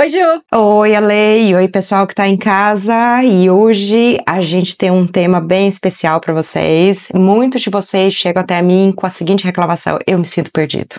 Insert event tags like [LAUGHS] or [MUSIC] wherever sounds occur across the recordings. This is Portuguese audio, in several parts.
Oi, Ju! Oi, Ale! Oi, pessoal que está em casa! E hoje a gente tem um tema bem especial para vocês. Muitos de vocês chegam até mim com a seguinte reclamação: eu me sinto perdido.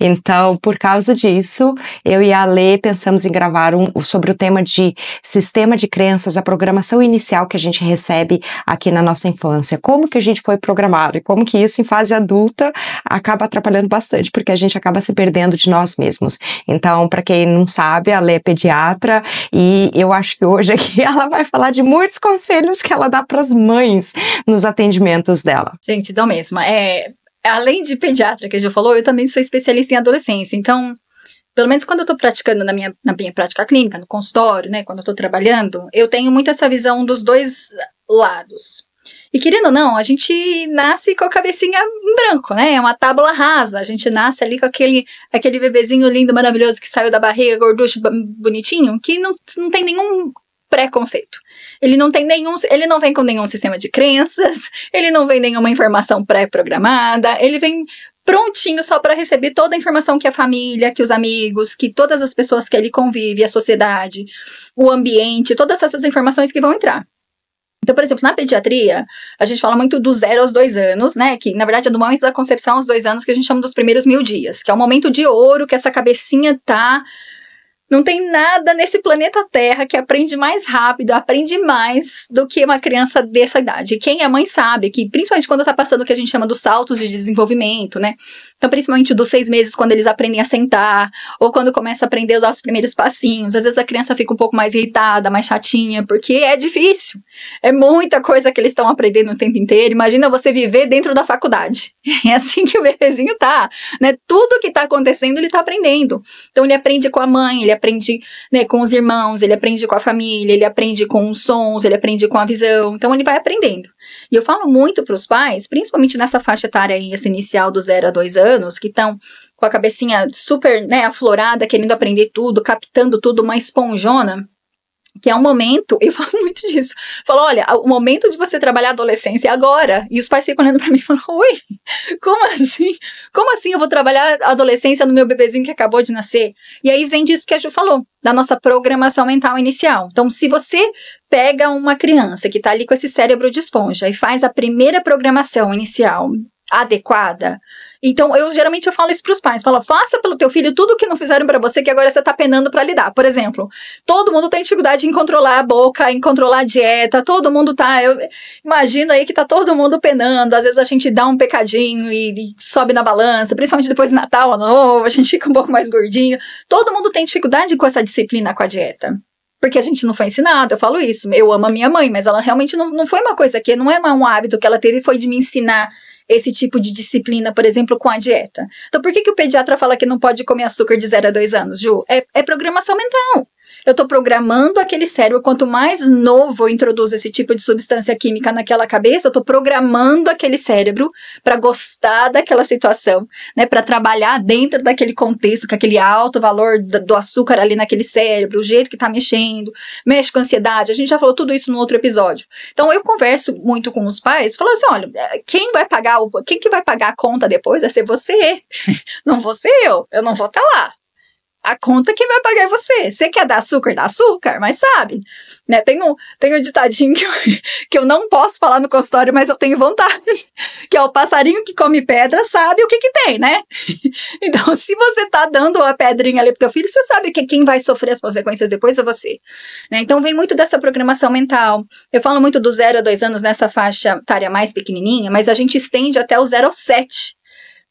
Então, por causa disso, eu e a Lê pensamos em gravar um sobre o tema de sistema de crenças, a programação inicial que a gente recebe aqui na nossa infância. Como que a gente foi programado e como que isso em fase adulta acaba atrapalhando bastante, porque a gente acaba se perdendo de nós mesmos. Então, para quem não sabe, a Lê é pediatra e eu acho que hoje aqui [LAUGHS] ela vai falar de muitos conselhos que ela dá para as mães nos atendimentos dela. Gente, dá mesmo. É, além de pediatra, que a gente falou, eu também sou especialista em adolescência. Então, pelo menos quando eu estou praticando na minha, na minha prática clínica, no consultório, né, quando eu estou trabalhando, eu tenho muito essa visão dos dois lados. E querendo ou não, a gente nasce com a cabecinha em branco, né? É uma tábua rasa. A gente nasce ali com aquele, aquele bebezinho lindo, maravilhoso que saiu da barriga, gorducho, bonitinho, que não, não tem nenhum preconceito. Ele não tem nenhum, ele não vem com nenhum sistema de crenças, ele não vem nenhuma informação pré-programada, ele vem prontinho só para receber toda a informação que a família, que os amigos, que todas as pessoas que ele convive, a sociedade, o ambiente, todas essas informações que vão entrar. Então, por exemplo, na pediatria, a gente fala muito do zero aos dois anos, né? Que na verdade é do momento da concepção aos dois anos que a gente chama dos primeiros mil dias, que é o momento de ouro que essa cabecinha tá não tem nada nesse planeta Terra que aprende mais rápido, aprende mais do que uma criança dessa idade. Quem é mãe sabe que, principalmente quando está passando o que a gente chama dos saltos de desenvolvimento, né? Então, principalmente dos seis meses, quando eles aprendem a sentar, ou quando começa a aprender os nossos primeiros passinhos. Às vezes a criança fica um pouco mais irritada, mais chatinha, porque é difícil. É muita coisa que eles estão aprendendo o tempo inteiro. Imagina você viver dentro da faculdade. [LAUGHS] É assim que o bebezinho tá, né? Tudo que está acontecendo, ele está aprendendo. Então, ele aprende com a mãe, ele aprende né, com os irmãos, ele aprende com a família, ele aprende com os sons, ele aprende com a visão. Então ele vai aprendendo. E eu falo muito para os pais, principalmente nessa faixa etária aí, essa inicial do 0 a 2 anos, que estão com a cabecinha super né, aflorada, querendo aprender tudo, captando tudo, uma esponjona que é um momento, [LAUGHS] eu falo muito disso. Falo, olha, o momento de você trabalhar a adolescência é agora. E os pais ficam olhando para mim e falam, oi, como assim? Como assim eu vou trabalhar a adolescência no meu bebezinho que acabou de nascer? E aí vem disso que a Ju falou, da nossa programação mental inicial. Então, se você pega uma criança que está ali com esse cérebro de esponja e faz a primeira programação inicial adequada, então, eu geralmente eu falo isso para os pais. Fala, faça pelo teu filho tudo o que não fizeram para você, que agora você está penando para lidar. Por exemplo, todo mundo tem dificuldade em controlar a boca, em controlar a dieta, todo mundo tá... Eu imagino aí que tá todo mundo penando. Às vezes a gente dá um pecadinho e, e sobe na balança, principalmente depois do Natal, Ano Novo, a gente [LAUGHS] fica um pouco mais gordinho. Todo mundo tem dificuldade com essa disciplina com a dieta porque a gente não foi ensinado, eu falo isso. Eu amo a minha mãe, mas ela realmente não, não foi uma coisa que não é um hábito que ela teve, foi de me ensinar esse tipo de disciplina, por exemplo, com a dieta. Então, por que, que o pediatra fala que não pode comer açúcar de 0 a 2 anos, Ju? É, é programação mental eu estou programando aquele cérebro. Quanto mais novo eu introduzo esse tipo de substância química naquela cabeça, eu estou programando aquele cérebro para gostar daquela situação, né? Para trabalhar dentro daquele contexto, com aquele alto valor do açúcar ali naquele cérebro, o jeito que está mexendo, mexe com ansiedade. A gente já falou tudo isso no outro episódio. Então eu converso muito com os pais, falando assim: olha, quem vai pagar o, quem que vai pagar a conta depois vai ser você, [LAUGHS] não você eu. Eu não vou estar tá lá a conta que vai pagar é você. Você quer dar açúcar, dá açúcar, mas sabe. Né? Tem, um, tem um ditadinho que eu, [LAUGHS] que eu não posso falar no consultório, mas eu tenho vontade. [LAUGHS] Que é o passarinho que come pedra sabe o que, que tem, né? [LAUGHS] Então, se você tá dando a pedrinha ali pro teu filho, você sabe que quem vai sofrer as consequências depois é você. Né? Então, vem muito dessa programação mental. Eu falo muito do zero a dois anos nessa faixa etária mais pequenininha, mas a gente estende até o zero ao sete.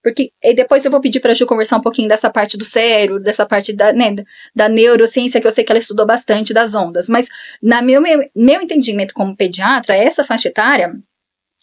Porque e depois eu vou pedir para a Ju conversar um pouquinho dessa parte do cérebro, dessa parte da, né, da neurociência, que eu sei que ela estudou bastante das ondas. Mas, na meu, meu, meu entendimento como pediatra, essa faixa etária,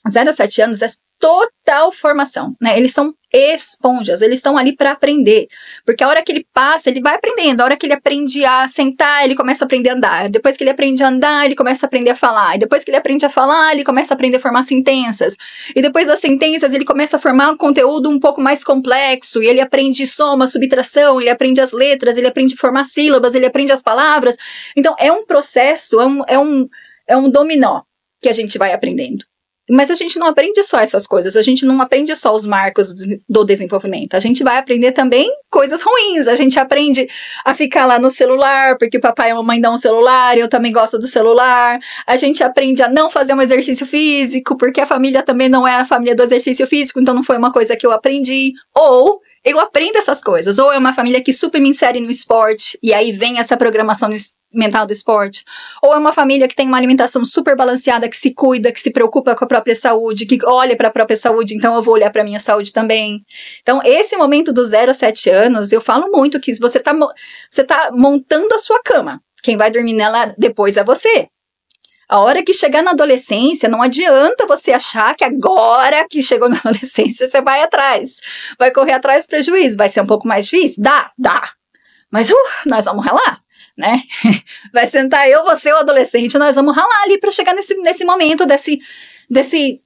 0 a 7 anos, é total formação, né? Eles são esponjas, eles estão ali para aprender. Porque a hora que ele passa, ele vai aprendendo. A hora que ele aprende a sentar, ele começa a aprender a andar. Depois que ele aprende a andar, ele começa a aprender a falar. E depois que ele aprende a falar, ele começa a aprender a formar sentenças. E depois das sentenças, ele começa a formar um conteúdo um pouco mais complexo. E ele aprende soma, subtração, ele aprende as letras, ele aprende a formar sílabas, ele aprende as palavras. Então, é um processo, é um, é um, é um dominó que a gente vai aprendendo. Mas a gente não aprende só essas coisas, a gente não aprende só os marcos do desenvolvimento. A gente vai aprender também coisas ruins. A gente aprende a ficar lá no celular, porque papai e mamãe dão um celular, eu também gosto do celular. A gente aprende a não fazer um exercício físico, porque a família também não é a família do exercício físico, então não foi uma coisa que eu aprendi. Ou eu aprendo essas coisas. Ou é uma família que super me insere no esporte, e aí vem essa programação mental do esporte, ou é uma família que tem uma alimentação super balanceada, que se cuida, que se preocupa com a própria saúde, que olha para a própria saúde, então eu vou olhar para a minha saúde também. Então, esse momento do 0 a 7 anos, eu falo muito que você está você tá montando a sua cama. Quem vai dormir nela depois é você. A hora que chegar na adolescência, não adianta você achar que agora que chegou na [LAUGHS] adolescência você vai atrás, vai correr atrás do prejuízo, vai ser um pouco mais difícil. Dá, dá. Mas uh, nós vamos relar né? [LAUGHS] Vai sentar eu, você, o adolescente, nós vamos ralar ali para chegar nesse, nesse momento desse, desse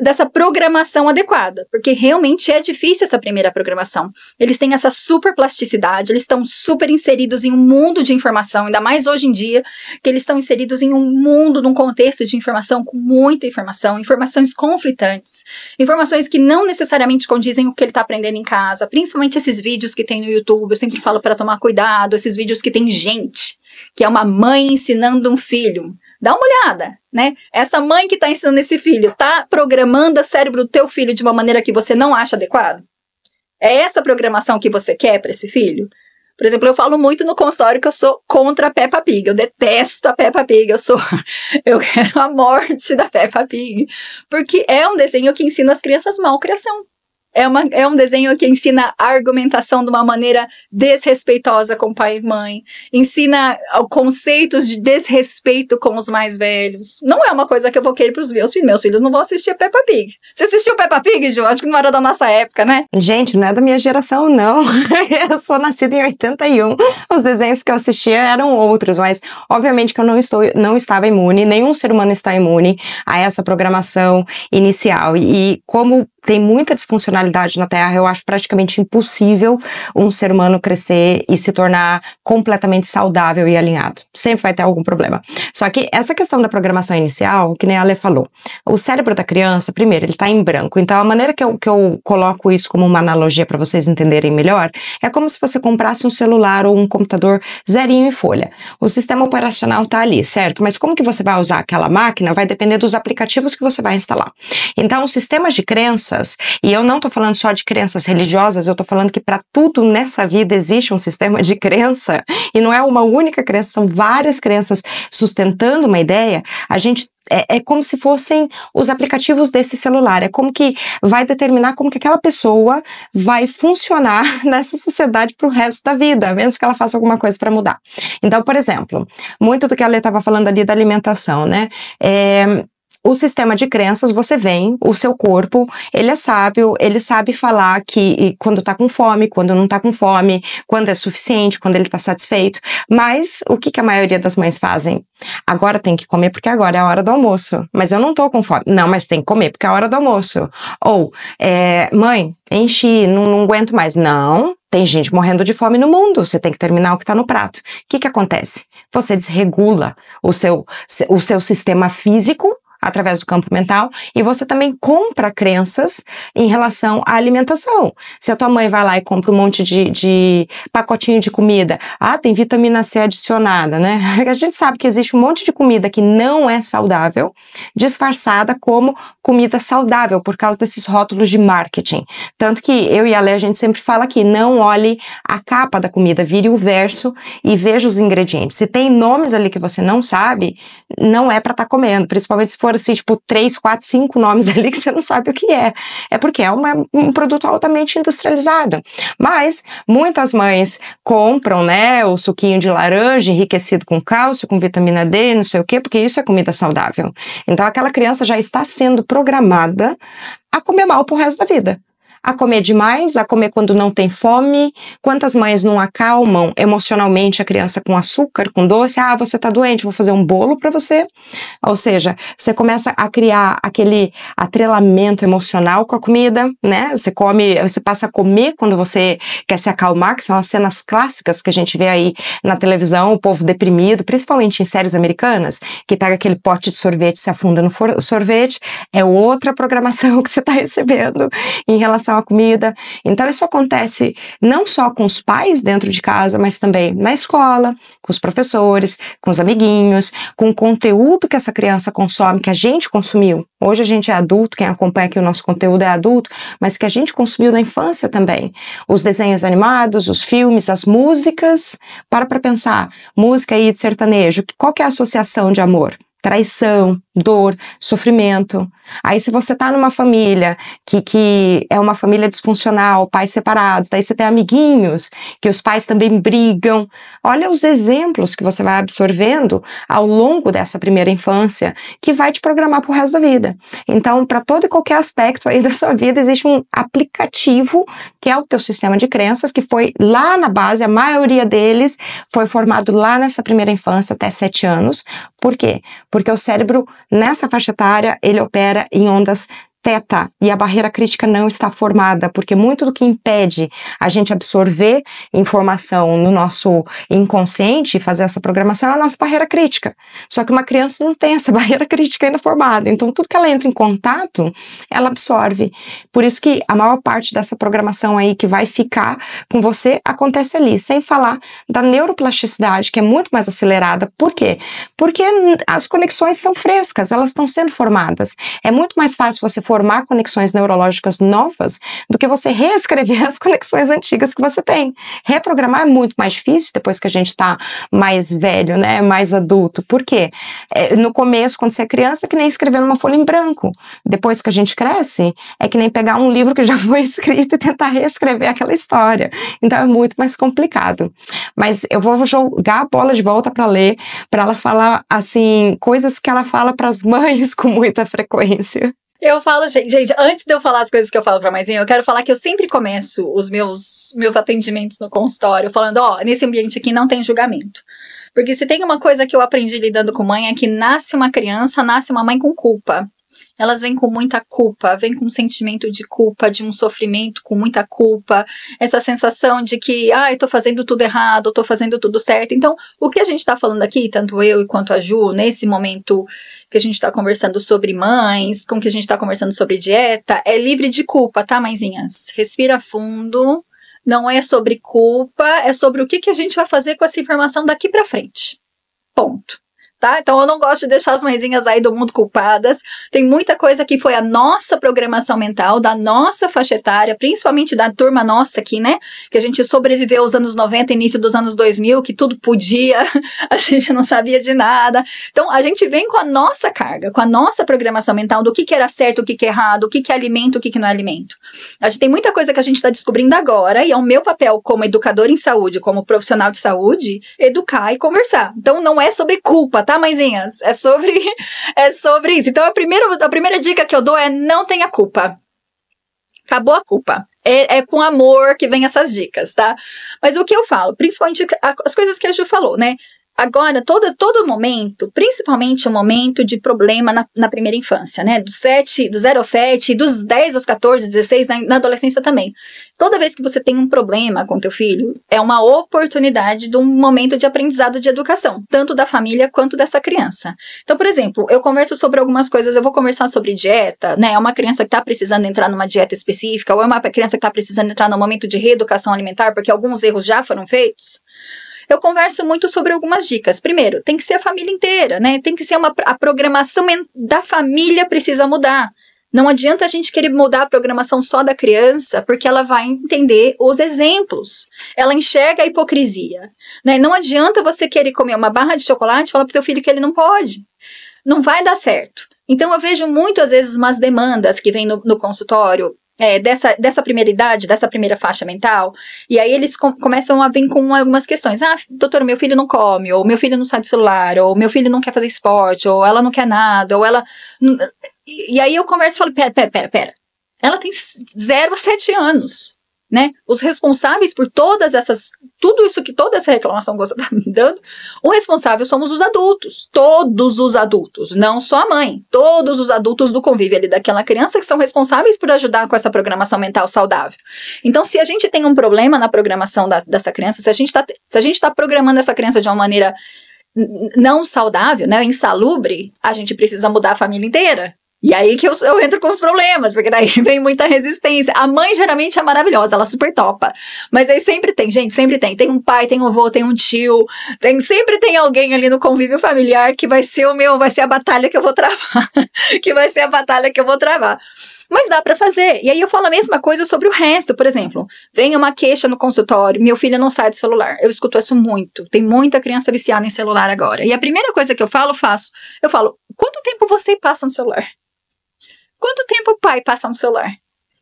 dessa programação adequada, porque realmente é difícil essa primeira programação. Eles têm essa super plasticidade, eles estão super inseridos em um mundo de informação, ainda mais hoje em dia, que eles estão inseridos em um mundo, num contexto de informação com muita informação, informações conflitantes, informações que não necessariamente condizem o que ele está aprendendo em casa, principalmente esses vídeos que tem no YouTube, eu sempre falo para tomar cuidado, esses vídeos que tem gente, que é uma mãe ensinando um filho Dá uma olhada, né? Essa mãe que está ensinando esse filho está programando o cérebro do teu filho de uma maneira que você não acha adequado? É essa programação que você quer para esse filho? Por exemplo, eu falo muito no consultório que eu sou contra a Peppa Pig. Eu detesto a Peppa Pig. Eu sou. [LAUGHS] Eu quero a morte da Peppa Pig. Porque é um desenho que ensina as crianças mal criação. É, uma, é um desenho que ensina argumentação de uma maneira desrespeitosa com pai e mãe, ensina conceitos de desrespeito com os mais velhos. Não é uma coisa que eu vou querer para os meus filhos. Meus filhos não vão assistir a Peppa Pig. Você assistiu Peppa Pig, Jo? Acho que não era da nossa época, né? Gente, não é da minha geração, não. [LAUGHS] eu sou nascida em 81. Os desenhos que eu assistia eram outros, mas obviamente que eu não, estou, não estava imune, nenhum ser humano está imune a essa programação inicial. E como tem muita disfuncionalidade na Terra, eu acho praticamente impossível um ser humano crescer e se tornar completamente saudável e alinhado. Sempre vai ter algum problema. Só que essa questão da programação inicial, que nem a Ale falou, o cérebro da criança, primeiro, ele está em branco. Então, a maneira que eu, que eu coloco isso como uma analogia para vocês entenderem melhor é como se você comprasse um celular ou um computador zerinho em folha. O sistema operacional está ali, certo? Mas como que você vai usar aquela máquina vai depender dos aplicativos que você vai instalar. Então, sistemas de crenças, e eu não tô falando só de crenças religiosas, eu estou falando que para tudo nessa vida existe um sistema de crença, e não é uma única crença, são várias crenças sustentando uma ideia, a gente é, é, como se fossem os aplicativos desse celular. É como que vai determinar como que aquela pessoa vai funcionar [LAUGHS] nessa sociedade para o resto da vida, a menos que ela faça alguma coisa para mudar. Então, por exemplo, muito do que a ela estava falando ali da alimentação, né? É, o sistema de crenças, você vem, o seu corpo, ele é sábio, ele sabe falar que quando tá com fome, quando não tá com fome, quando é suficiente, quando ele tá satisfeito. Mas o que, que a maioria das mães fazem? Agora tem que comer porque agora é a hora do almoço. Mas eu não tô com fome. Não, mas tem que comer porque é a hora do almoço. Ou, é, mãe, enchi, não, não aguento mais. Não, tem gente morrendo de fome no mundo, você tem que terminar o que está no prato. O que, que acontece? Você desregula o seu, o seu sistema físico através do campo mental, e você também compra crenças em relação à alimentação. Se a tua mãe vai lá e compra um monte de, de pacotinho de comida, ah, tem vitamina C adicionada, né? [LAUGHS] A gente sabe que existe um monte de comida que não é saudável, disfarçada como comida saudável, por causa desses rótulos de marketing. Tanto que eu e a Lê, a gente sempre fala que não olhe a capa da comida, vire o verso e veja os ingredientes. Se tem nomes ali que você não sabe, não é para estar tá comendo, principalmente se for se assim, tipo, três, quatro, cinco nomes [LAUGHS] ali que você não sabe o que é. É porque é uma, um produto altamente industrializado. Mas muitas mães compram, né, o suquinho de laranja enriquecido com cálcio, com vitamina D, não sei o quê, porque isso é comida saudável. Então aquela criança já está sendo programada a comer mal pro resto da vida a comer demais, a comer quando não tem fome. Quantas mães não acalmam emocionalmente a criança com açúcar, com doce? Ah, você tá doente, vou fazer um bolo para você. Ou seja, você começa a criar aquele atrelamento emocional com a comida, né? Você come, você passa a comer quando você quer se acalmar, que são as cenas clássicas que a gente vê aí na televisão, o povo deprimido, principalmente em séries americanas, que pega aquele pote de sorvete, e se afunda no sorvete. É outra programação [LAUGHS] que você tá recebendo em relação relação à comida. Então, isso acontece não só com os pais dentro de casa, mas também na escola, com os professores, com os amiguinhos, com o conteúdo que essa criança consome, que a gente consumiu. Hoje a gente é adulto, quem acompanha aqui o nosso conteúdo é adulto, mas que a gente consumiu na infância também. Os desenhos animados, os filmes, as músicas. Para para pensar, música aí de sertanejo, qual que é a associação de amor? Traição, dor, sofrimento. Aí se você tá numa família que, que é uma família disfuncional, pais separados, daí você tem amiguinhos que os pais também brigam. Olha os exemplos que você vai absorvendo ao longo dessa primeira infância que vai te programar pro resto da vida. Então, para todo e qualquer aspecto aí [LAUGHS] da sua vida existe um aplicativo que é o teu sistema de crenças que foi lá na base, a maioria deles foi formado lá nessa primeira infância até sete anos. Por quê? Porque o cérebro Nessa faixa etária, ele opera em ondas teta e a barreira crítica não está formada, porque muito do que impede a gente absorver informação no nosso inconsciente e fazer essa programação é a nossa barreira crítica. Só que uma criança não tem essa [LAUGHS] barreira crítica ainda formada, então tudo que ela entra em contato, ela absorve. Por isso que a maior parte dessa programação aí que vai ficar com você acontece ali, sem falar da neuroplasticidade, que é muito mais acelerada. Por quê? Porque as conexões são frescas, elas estão sendo formadas. É muito mais fácil você for formar conexões neurológicas novas do que você reescrever [LAUGHS] as conexões antigas que você tem. Reprogramar é muito mais difícil depois que a gente está mais velho, né? Mais adulto. Por quê? É, no começo, quando você é criança, é que nem escrever numa folha em branco. Depois que a gente cresce, é que nem pegar um livro que já [LAUGHS] foi escrito e tentar reescrever aquela história. Então é muito mais complicado. Mas eu vou jogar a bola de volta para ler, para ela falar assim coisas que ela fala para as mães [LAUGHS] com muita frequência. Eu falo, gente, gente, antes de eu falar as coisas que eu falo pra maisinha, eu quero falar que eu sempre começo os meus, meus atendimentos no consultório falando, ó, nesse ambiente aqui não tem julgamento. Porque se tem uma coisa que eu aprendi lidando com mãe é que nasce uma criança, nasce uma mãe com culpa. Elas vêm com muita culpa, vêm com um sentimento de culpa, de um sofrimento com muita culpa, essa sensação de que, ah, tô fazendo tudo errado, tô fazendo tudo certo. Então, o que a gente tá falando aqui, tanto eu quanto a Ju, nesse momento que a gente está conversando sobre mães, com que a gente está conversando sobre dieta, é livre de culpa, tá, mãezinhas? Respira fundo. Não é sobre culpa, é sobre o que, que a gente vai fazer com essa informação daqui para frente. Ponto tá? Então eu não gosto de deixar as mãezinhas aí do mundo culpadas. Tem muita coisa que foi a nossa programação mental, da nossa faixa etária, principalmente da turma nossa aqui, né? Que a gente sobreviveu aos anos 90, início dos anos 2000, que tudo podia, [LAUGHS] a gente não sabia de nada. Então a gente vem com a nossa carga, com a nossa programação mental do que, que era certo, o que, que é errado, o que, que é alimento, o que, que não é alimento. A gente tem muita coisa que a gente está descobrindo agora, e é o meu papel como educador em saúde, como profissional de saúde, educar e conversar. Então não é sobre culpa, tá? tá, mãezinhas? É sobre, [LAUGHS] é sobre isso. Então, a primeira, a primeira dica que eu dou é não tenha culpa. Acabou a culpa. É, é, com amor que vem essas dicas, tá? Mas o que eu falo, principalmente as coisas que a Ju falou, né? Agora, todo, todo momento, principalmente o momento de problema na, na primeira infância, né? Do, 7, do 0 ao 7, dos 10 aos 14, 16, na, na, adolescência também. Toda vez que você tem um problema com teu filho, é uma oportunidade de um momento de aprendizado de educação, tanto da família quanto dessa criança. Então, por exemplo, eu converso sobre algumas coisas, eu vou conversar sobre dieta, né? É uma criança que está precisando entrar numa dieta específica, ou é uma criança que está precisando entrar num momento de reeducação alimentar, porque alguns erros já foram feitos eu converso muito sobre algumas dicas. Primeiro, tem que ser a família inteira, né? Tem que ser uma a programação da família precisa mudar. Não adianta a gente querer mudar a programação só da criança, porque ela vai entender os exemplos. Ela enxerga a hipocrisia. Né? Não adianta você querer comer uma barra de chocolate e falar para o teu filho que ele não pode. Não vai dar certo. Então, eu vejo muitas vezes, umas demandas que vêm no, no, consultório é, dessa, dessa primeira idade, dessa primeira faixa mental, e aí eles com, começam a vir com algumas questões. Ah, doutor, meu filho não come, ou meu filho não sai do celular, ou meu filho não quer fazer esporte, ou ela não quer nada, ou ela. E, aí eu converso e falo: pera, pera, pera, pera. Ela tem 0 a 7 anos né? Os responsáveis por todas essas, tudo isso que toda essa reclamação que você está me dando, o responsável somos os adultos, todos os adultos, não só a mãe, todos os adultos do convívio ali daquela criança que são responsáveis por ajudar com essa programação mental saudável. Então, se a gente tem um problema na programação da, dessa criança, se a gente está tá programando essa criança de uma maneira não saudável, né, insalubre, a gente precisa mudar a família inteira. E aí que eu, eu entro com os problemas, porque daí [LAUGHS] vem muita resistência. A mãe geralmente é maravilhosa, ela super topa. Mas aí sempre tem, gente, sempre tem. Tem um pai, tem um avô, tem um tio, tem, sempre tem alguém ali no convívio familiar que vai ser o meu, vai ser a batalha que eu vou travar. [LAUGHS] que vai ser a batalha que eu vou travar. Mas dá para fazer. E aí eu falo a mesma coisa sobre o resto, por exemplo. Vem uma queixa no consultório, meu filho não sai do celular. Eu escuto isso muito. Tem muita criança viciada em celular agora. E a primeira coisa que eu falo, faço. Eu falo, quanto tempo você passa no celular? Quanto tempo o pai passa no celular?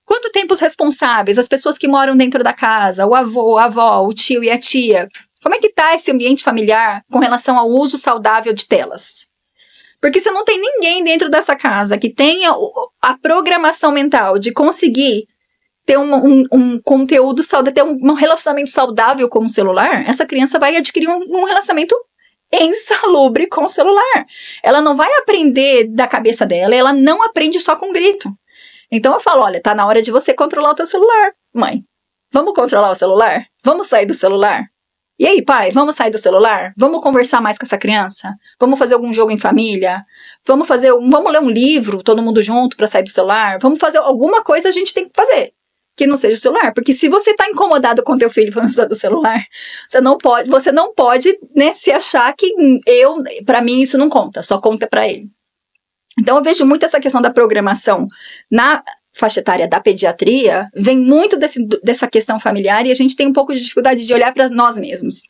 Quanto tempo os responsáveis, as pessoas que moram dentro da casa, o avô, a avó, o tio e a tia? Como é que está esse ambiente familiar com relação ao uso saudável de telas? Porque se não tem ninguém dentro dessa casa que tenha a programação mental de conseguir ter um, um, um conteúdo saudável, ter um, um, relacionamento saudável com o celular, essa criança vai adquirir um, relacionamento insalubre com o celular. Ela não vai aprender da cabeça dela, ela não aprende só com grito. Então eu falo, olha, tá na hora de você controlar o teu celular, mãe. Vamos controlar o celular? Vamos sair do celular? E aí, pai, vamos sair do celular? Vamos conversar mais com essa criança? Vamos fazer algum jogo em família? Vamos fazer, um, vamos ler um livro, todo mundo junto para sair do celular? Vamos fazer alguma coisa a gente tem que fazer que não seja o celular, porque se você está incomodado com teu filho falando usar [LAUGHS] o celular, você não pode, você não pode, né, se achar que eu, para mim isso não conta, só conta para ele. Então eu vejo muito essa questão da programação na faixa etária da pediatria vem muito desse, dessa questão familiar e a gente tem um pouco de dificuldade de olhar para nós mesmos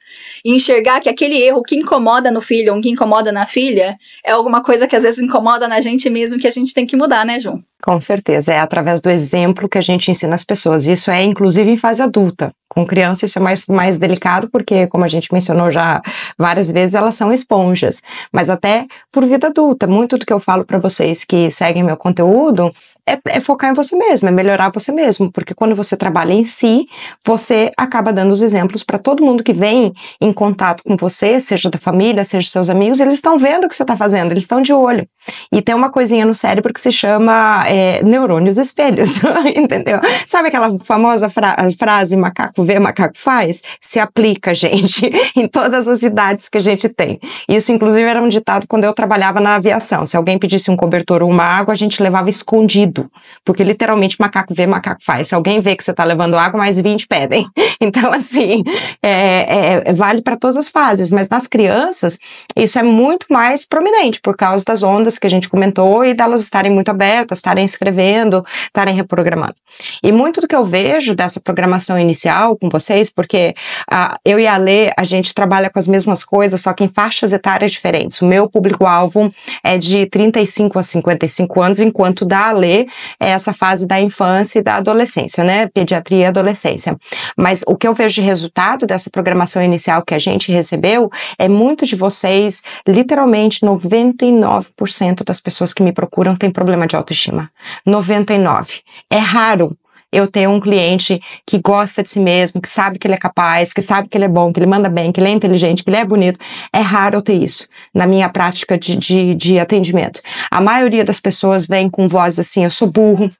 e enxergar que aquele erro que incomoda no filho ou que incomoda na filha é alguma coisa que às vezes incomoda na gente mesmo que a gente tem que mudar, né, João? Com certeza, é através do exemplo que a gente ensina as pessoas. Isso é inclusive em fase adulta. Com criança isso é mais, mais delicado, porque, como a gente mencionou já várias vezes, elas são esponjas. Mas até por vida adulta, muito do que eu falo para vocês que seguem meu conteúdo é, é, focar em você mesmo, é melhorar você mesmo, porque quando você trabalha em si, você acaba dando os exemplos para todo mundo que vem em contato com você, seja da família, seja seus amigos, eles estão vendo o que você está fazendo, eles estão de olho. E tem uma coisinha no cérebro que se chama é, neurônios espelhos, [LAUGHS] entendeu? Sabe aquela famosa fra frase macaco vê, macaco faz? Se aplica, [LAUGHS] gente, em todas as idades que a gente tem. Isso, inclusive, era um ditado quando eu trabalhava na aviação. Se alguém pedisse um cobertor ou uma água, a gente levava escondido, porque literalmente macaco vê, macaco faz. Se alguém vê que você está levando água, mais 20 pedem. [LAUGHS] Então, assim, é, é, é vale para todas as fases, mas nas crianças isso é muito mais prominente por causa das ondas pessoas que a gente comentou e delas estarem muito abertas, estarem escrevendo, estarem reprogramando. E muito do que eu vejo dessa programação inicial com vocês, porque ah, eu e a Lê, a gente trabalha com as mesmas coisas, só que em faixas etárias diferentes. O meu público-alvo é de 35 a 55 anos, enquanto da Alê é essa fase da infância e da adolescência, né? Pediatria e adolescência. Mas o que eu vejo de resultado dessa programação inicial que a gente recebeu é muito de vocês, literalmente 99% 100% das pessoas que me procuram têm problema de autoestima. 99. É raro eu ter um cliente que gosta de si mesmo, que sabe que ele é capaz, que sabe que ele é bom, que ele manda bem, que ele é inteligente, que ele é bonito. É raro eu ter isso na minha prática de, de, de atendimento. A maioria das pessoas vem com vozes assim: eu sou burro,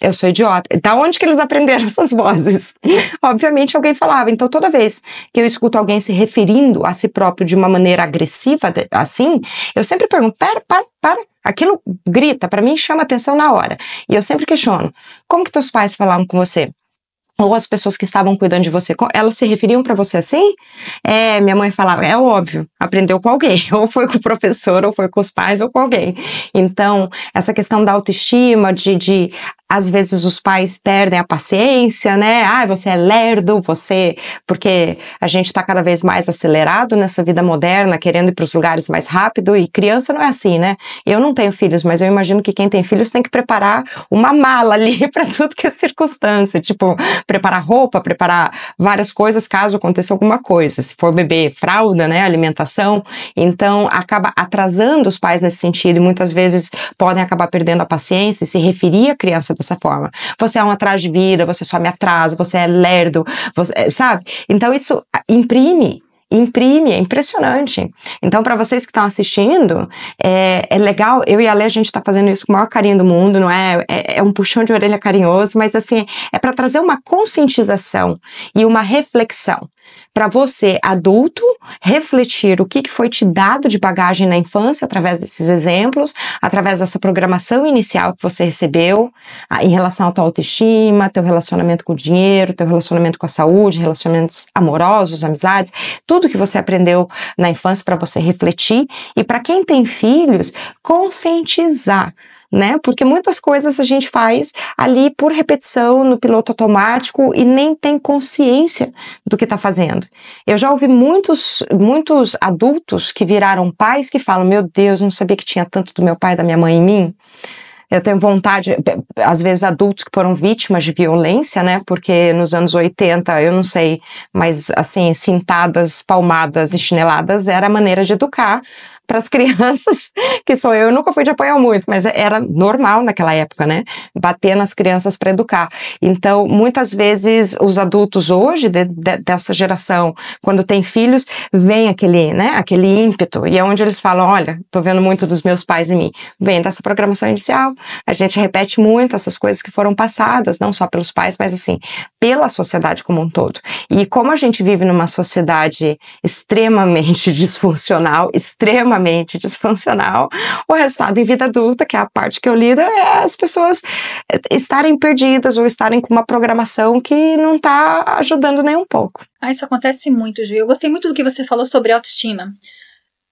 eu sou idiota. Da onde que eles aprenderam [LAUGHS] essas vozes? Obviamente alguém falava. Então toda vez que eu escuto alguém se referindo a si próprio de uma maneira agressiva assim, eu sempre pergunto: para, para, para. Aquilo grita para mim, chama atenção na hora. E eu sempre questiono: como que teus pais falavam com você? ou as pessoas que estavam cuidando de você, elas se referiam para você assim? É, minha mãe falava, é óbvio, aprendeu com alguém, [LAUGHS] ou foi com o professor, ou foi com os pais, ou com alguém. Então, essa questão da autoestima, de, de às vezes os pais perdem a paciência, né? Ah, você é lerdo, você. Porque a gente está cada vez mais acelerado nessa vida moderna, querendo ir para os lugares mais rápido, e criança não é assim, né? Eu não tenho filhos, mas eu imagino que quem tem filhos tem que preparar uma mala [LAUGHS] ali para tudo que é circunstância, tipo, preparar roupa, preparar várias coisas caso aconteça alguma coisa. Se for bebê, fralda, né? Alimentação. Então, acaba atrasando os pais nesse sentido, e muitas vezes podem acabar perdendo a paciência e se referir à criança dessa forma. Você é um atrás de vida, você só me atrasa, você é lerdo, você, é, sabe? Então isso ah, imprime imprime, é impressionante. Então, para vocês que estão assistindo, é, é, legal. Eu e a Lê, a gente está fazendo isso com o maior carinho do mundo, não é? É, é um puxão de orelha carinhoso, mas assim, é para trazer uma conscientização e uma reflexão para você, adulto, refletir o que foi te dado de bagagem na infância através desses exemplos, através dessa programação inicial que você recebeu em relação à tua autoestima, teu relacionamento com o dinheiro, teu relacionamento com a saúde, relacionamentos amorosos, amizades, tudo que você aprendeu na infância para você refletir e para quem tem filhos, conscientizar né? Porque muitas coisas a gente faz ali por repetição no piloto automático e nem tem consciência do que está fazendo. Eu já ouvi muitos, muitos adultos que viraram pais que falam: Meu Deus, não sabia que tinha tanto do meu pai e da minha mãe em mim. Eu tenho vontade, às vezes adultos que foram vítimas de violência, né? Porque nos anos 80, eu não sei, mas assim, cintadas, palmadas e chineladas era a maneira de educar para as crianças, [LAUGHS] que sou eu, eu nunca fui de apanhar muito, mas era normal naquela época, né? Bater nas crianças para educar. Então, muitas vezes os adultos hoje de, de, dessa geração, quando tem filhos, vem aquele, né, aquele ímpeto e é onde eles falam, olha, tô vendo muito dos meus pais em mim. Vem dessa programação inicial. A gente repete muito essas coisas que foram passadas, não só pelos pais, mas assim, pela sociedade como um todo. E como a gente vive numa sociedade extremamente [LAUGHS] disfuncional, extremamente extremamente disfuncional. O resultado em vida adulta, que é a parte que eu lido, é as pessoas é, estarem perdidas ou estarem com uma programação que não está ajudando nem um pouco. Ah, isso acontece muito, Ju. Eu gostei muito do que você falou sobre autoestima.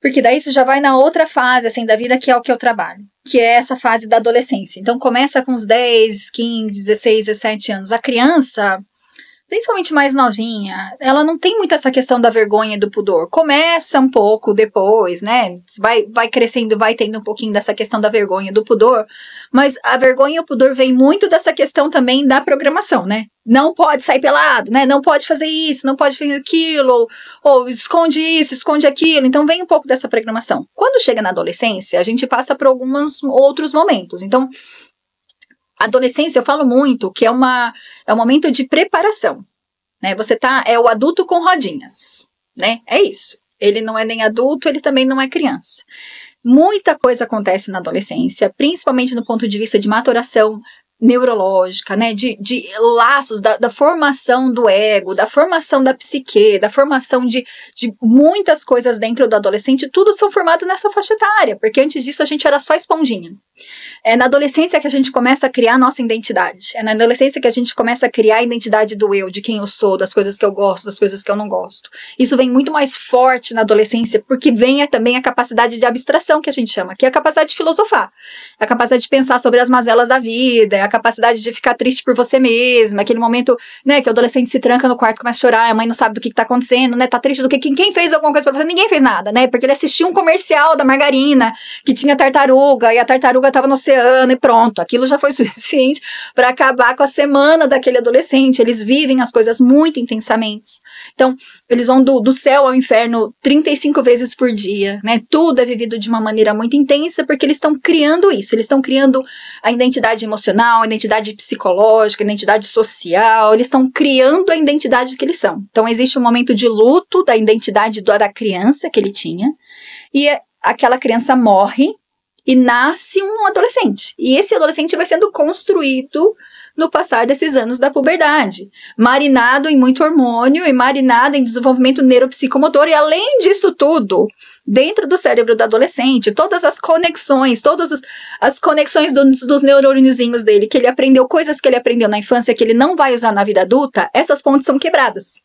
Porque daí isso já vai na outra fase, assim, da vida, que é o que eu trabalho. Que é essa fase da adolescência. Então, começa com os 10, 15, 16, 17 anos. A criança, principalmente mais novinha, ela não tem muito essa questão da vergonha e do pudor. Começa um pouco depois, né? Vai, vai crescendo, vai tendo um pouquinho dessa questão da vergonha e do pudor. Mas a vergonha e o pudor vem muito dessa questão também da programação, né? Não pode sair pelado, né? Não pode fazer isso, não pode fazer aquilo, ou, ou esconde isso, esconde aquilo. Então vem um pouco dessa programação. Quando chega na adolescência, a gente passa por alguns outros momentos. Então, adolescência eu falo muito que é uma é um momento de preparação, né? Você tá é o adulto com rodinhas, né? É isso. Ele não é nem adulto, ele também não é criança. Muita coisa acontece na adolescência, principalmente no ponto de vista de maturação neurológica, né, de, de laços, da, da, formação do ego, da formação da psique, da formação de, de muitas coisas dentro do adolescente, tudo são formados nessa faixa etária, porque antes disso a gente era só esponjinha. É na adolescência que a gente começa a criar a nossa identidade. É na adolescência que a gente começa a criar a identidade do eu, de quem eu sou, das coisas que eu gosto, das coisas que eu não gosto. Isso vem muito mais forte na adolescência, porque vem também a capacidade de abstração que a gente chama, que é a capacidade de filosofar. É a capacidade de pensar sobre as mazelas da vida, é a capacidade de ficar triste por você mesma, aquele momento, né, que o adolescente se tranca no quarto, começa a chorar, a mãe não sabe do que, que tá acontecendo, né, tá triste do que quem fez alguma coisa pra você, ninguém fez nada, né, porque ele assistiu um comercial da margarina que tinha tartaruga e a tartaruga tava no seu e pronto. Aquilo já foi [LAUGHS] suficiente para acabar com a semana daquele adolescente. Eles vivem as coisas muito intensamente. Então, eles vão do, do céu ao inferno 35 vezes por dia, né? Tudo é vivido de uma maneira muito intensa porque eles estão criando isso. Eles estão criando a identidade emocional, a identidade psicológica, a identidade social. Eles estão criando a identidade que eles são. Então, existe um momento de luto da identidade do, da criança que ele tinha. E é, aquela criança morre e nasce um adolescente. E esse adolescente vai sendo construído no passar desses anos da puberdade, marinado em muito hormônio e marinado em desenvolvimento neuropsicomotor. E além disso tudo, dentro do cérebro do adolescente, todas as conexões, todas as conexões dos neurôniozinhos dele, que ele aprendeu, coisas que ele aprendeu na infância que ele não vai usar na vida adulta, essas pontes são quebradas.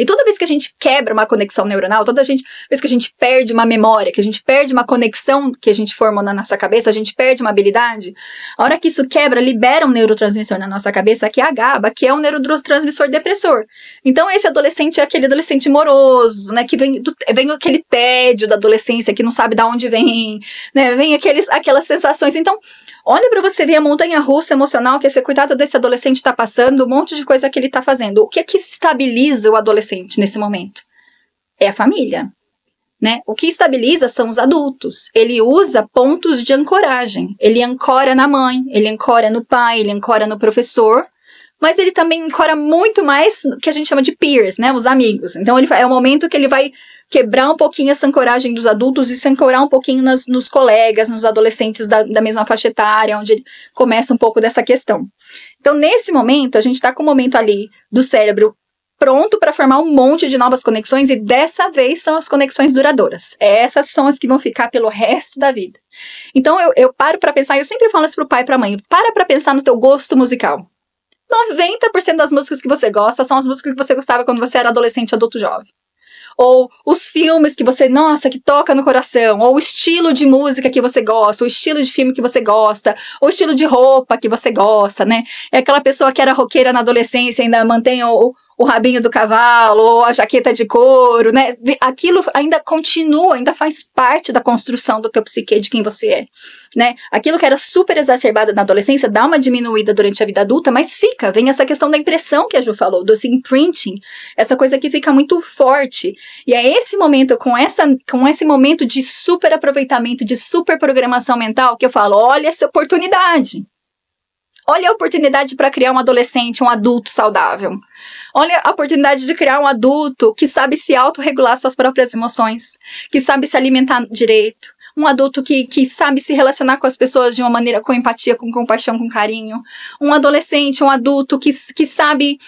E toda vez que a gente quebra uma conexão neuronal, toda vez que a gente perde uma memória, que a gente perde uma conexão que a gente formou na nossa cabeça, a gente perde uma habilidade, a hora que isso quebra, libera um neurotransmissor na nossa cabeça, que é a GABA, que é um neurotransmissor depressor. Então esse adolescente é aquele adolescente moroso, né, que vem, do, vem aquele tédio da adolescência, que não sabe de onde vem, né, vem aqueles, aquelas sensações. Então, Olha para você ver a montanha russa emocional que esse cuidado desse adolescente está passando, um monte de coisa que ele está fazendo. O que é que estabiliza o adolescente nesse momento? É a família. Né? O que estabiliza são os adultos. Ele usa pontos de ancoragem. Ele ancora na mãe, ele ancora no pai, ele ancora no professor mas ele também encora muito mais que a gente chama de peers, né? Os amigos. Então ele é o momento que ele vai quebrar um pouquinho essa ancoragem dos adultos e se ancorar um pouquinho nas, nos colegas, nos adolescentes da, da mesma faixa etária, onde ele começa um pouco dessa questão. Então, nesse momento, a gente está com o momento ali do cérebro pronto para formar um monte de novas conexões e dessa vez são as conexões duradouras. Essas são as que vão ficar pelo resto da vida. Então eu, eu paro para pensar, eu sempre falo isso pro pai e pra mãe, para para pensar no teu gosto musical. 90% das músicas que você gosta são as músicas que você gostava quando você era adolescente, adulto jovem. Ou os filmes que você, nossa, que toca no coração. Ou o estilo de música que você gosta, o estilo de filme que você gosta, ou o estilo de roupa que você gosta, né? É aquela pessoa que era roqueira na adolescência, e ainda mantém o, o rabinho do cavalo, ou a jaqueta de couro, né? Aquilo ainda continua, ainda faz parte da construção do teu psique, de quem você é, né? Aquilo que era super exacerbado na adolescência dá uma diminuída durante a vida adulta, mas fica. Vem essa questão da impressão que a Ju falou, do assim, imprinting, essa coisa que fica muito forte. E é esse momento, com, essa, com esse momento de super aproveitamento, de super programação mental, que eu falo: olha essa oportunidade. Olha a oportunidade para criar um adolescente, um adulto saudável. Olha a oportunidade de criar um adulto que sabe se autorregular suas próprias emoções, que sabe se alimentar direito, um adulto que, que sabe se relacionar com as pessoas de uma maneira com empatia, com compaixão, com carinho, um adolescente, um adulto que, que sabe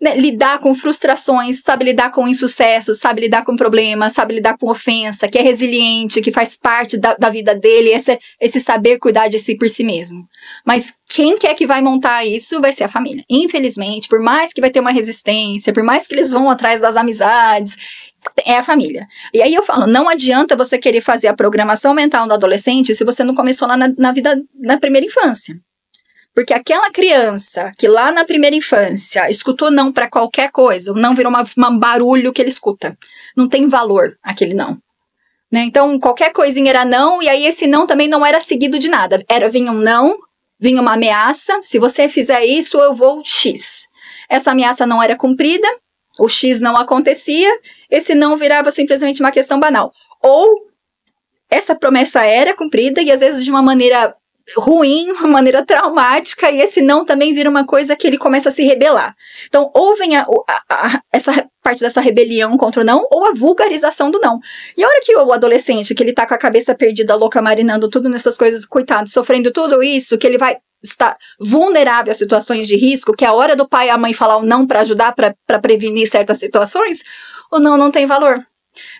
né, lidar com frustrações, sabe lidar com insucesso, sabe lidar com problemas, sabe lidar com ofensa, que é resiliente, que faz parte da, da vida dele, esse, esse saber cuidar de si por si mesmo. Mas quem quer que vai montar isso vai ser a família. Infelizmente, por mais que vai ter uma resistência, por mais que eles vão atrás das amizades, é a família. E aí eu falo, não adianta você querer fazer a programação mental do adolescente se você não começou lá na, na vida, na primeira infância. Porque aquela criança que lá na primeira infância escutou não para qualquer coisa, o não virou um barulho que ele escuta. Não tem valor aquele não. Né? Então, qualquer coisinha era não, e aí esse não também não era seguido de nada. Era vinha um não, vinha uma ameaça, se você fizer isso, eu vou X. Essa ameaça não era cumprida, o X não acontecia, esse não virava simplesmente uma questão banal. Ou essa promessa era cumprida e às vezes de uma maneira ruim, uma maneira traumática, e esse não também vira uma coisa que ele começa a se rebelar. Então, ou vem a, a, a, essa parte dessa rebelião contra o não, ou a vulgarização do não. E a hora que o adolescente, que ele tá com a cabeça perdida, louca, marinando tudo nessas coisas, coitado, sofrendo tudo isso, que ele vai estar vulnerável a situações de risco, que é a hora do pai e a mãe falar o não para ajudar, para prevenir certas situações, o não não tem valor.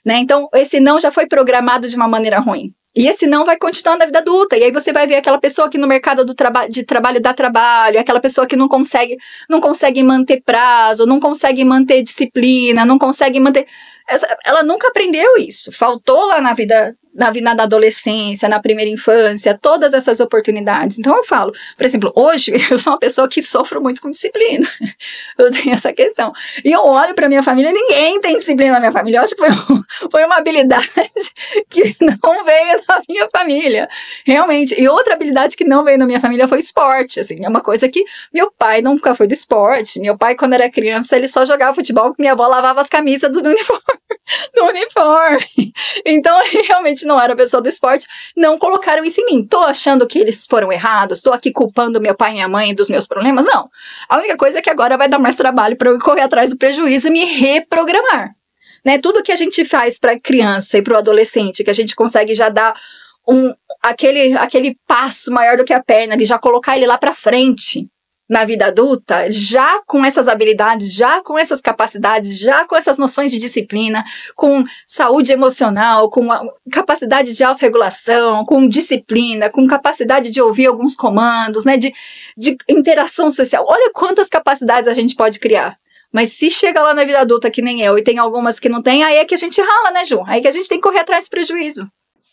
Né? Então, esse não já foi programado de uma maneira ruim. E esse não vai continuar na vida adulta. E aí você vai ver aquela pessoa que no mercado do traba de trabalho dá trabalho, aquela pessoa que não consegue, não consegue manter prazo, não consegue manter disciplina, não consegue manter. Essa, ela nunca aprendeu isso. Faltou lá na vida na, da adolescência, na primeira infância, todas essas oportunidades. Então eu falo, por exemplo, hoje [LAUGHS] eu sou uma pessoa que sofro muito com disciplina. [LAUGHS] Eu tenho essa questão. E eu olho para minha família, ninguém tem disciplina na minha família. Eu acho que foi, [LAUGHS] foi uma habilidade que não veio na minha família. Realmente. E outra habilidade que não veio na minha família foi esporte, assim. É uma coisa que meu pai nunca foi do esporte. Meu pai, quando era criança, ele só jogava futebol, minha avó lavava as camisas do uniforme no [LAUGHS] uniforme. Então, [LAUGHS] realmente não era pessoa do esporte, não colocaram isso em mim. Tô achando que eles foram errados, tô aqui culpando meu pai e minha mãe dos meus problemas, não. A única coisa é que agora vai dar mais trabalho para eu correr atrás do prejuízo e me reprogramar. Né? Tudo que a gente faz para criança e para o adolescente, que a gente consegue já dar um aquele aquele passo maior do que a perna, de já colocar ele lá para frente na vida adulta, já com essas habilidades, já com essas capacidades, já com essas noções de disciplina, com saúde emocional, com capacidade de autorregulação, com disciplina, com capacidade de ouvir alguns comandos, né, de, de interação social. Olha quantas capacidades a gente pode criar. Mas se chega lá na vida adulta que nem eu e tem algumas que não tem, aí é que a gente rala, né, Ju? Aí é que a gente tem que correr atrás do prejuízo.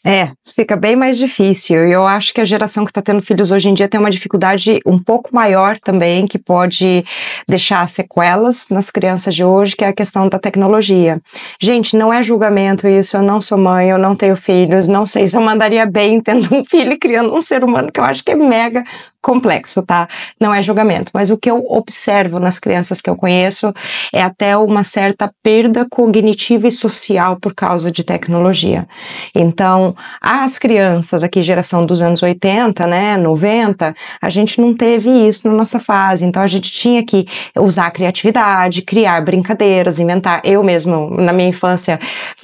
É, fica bem mais difícil. E eu acho que a geração que está tendo filhos hoje em dia tem uma dificuldade um pouco maior também, que pode deixar sequelas nas crianças de hoje, que é a questão da tecnologia. Gente, não é julgamento isso. Eu não sou mãe, eu não tenho filhos, não sei se eu mandaria bem [LAUGHS] tendo um filho e criando um ser humano, que eu acho que é mega complexo, tá? Não é julgamento. Mas o que eu observo nas crianças que eu conheço é até uma certa perda cognitiva e social por causa de tecnologia. Então, as crianças aqui, geração dos anos 80, né, 90, a gente não teve isso na nossa fase. Então a gente tinha que usar a criatividade, criar brincadeiras, inventar. Eu mesmo, na minha infância,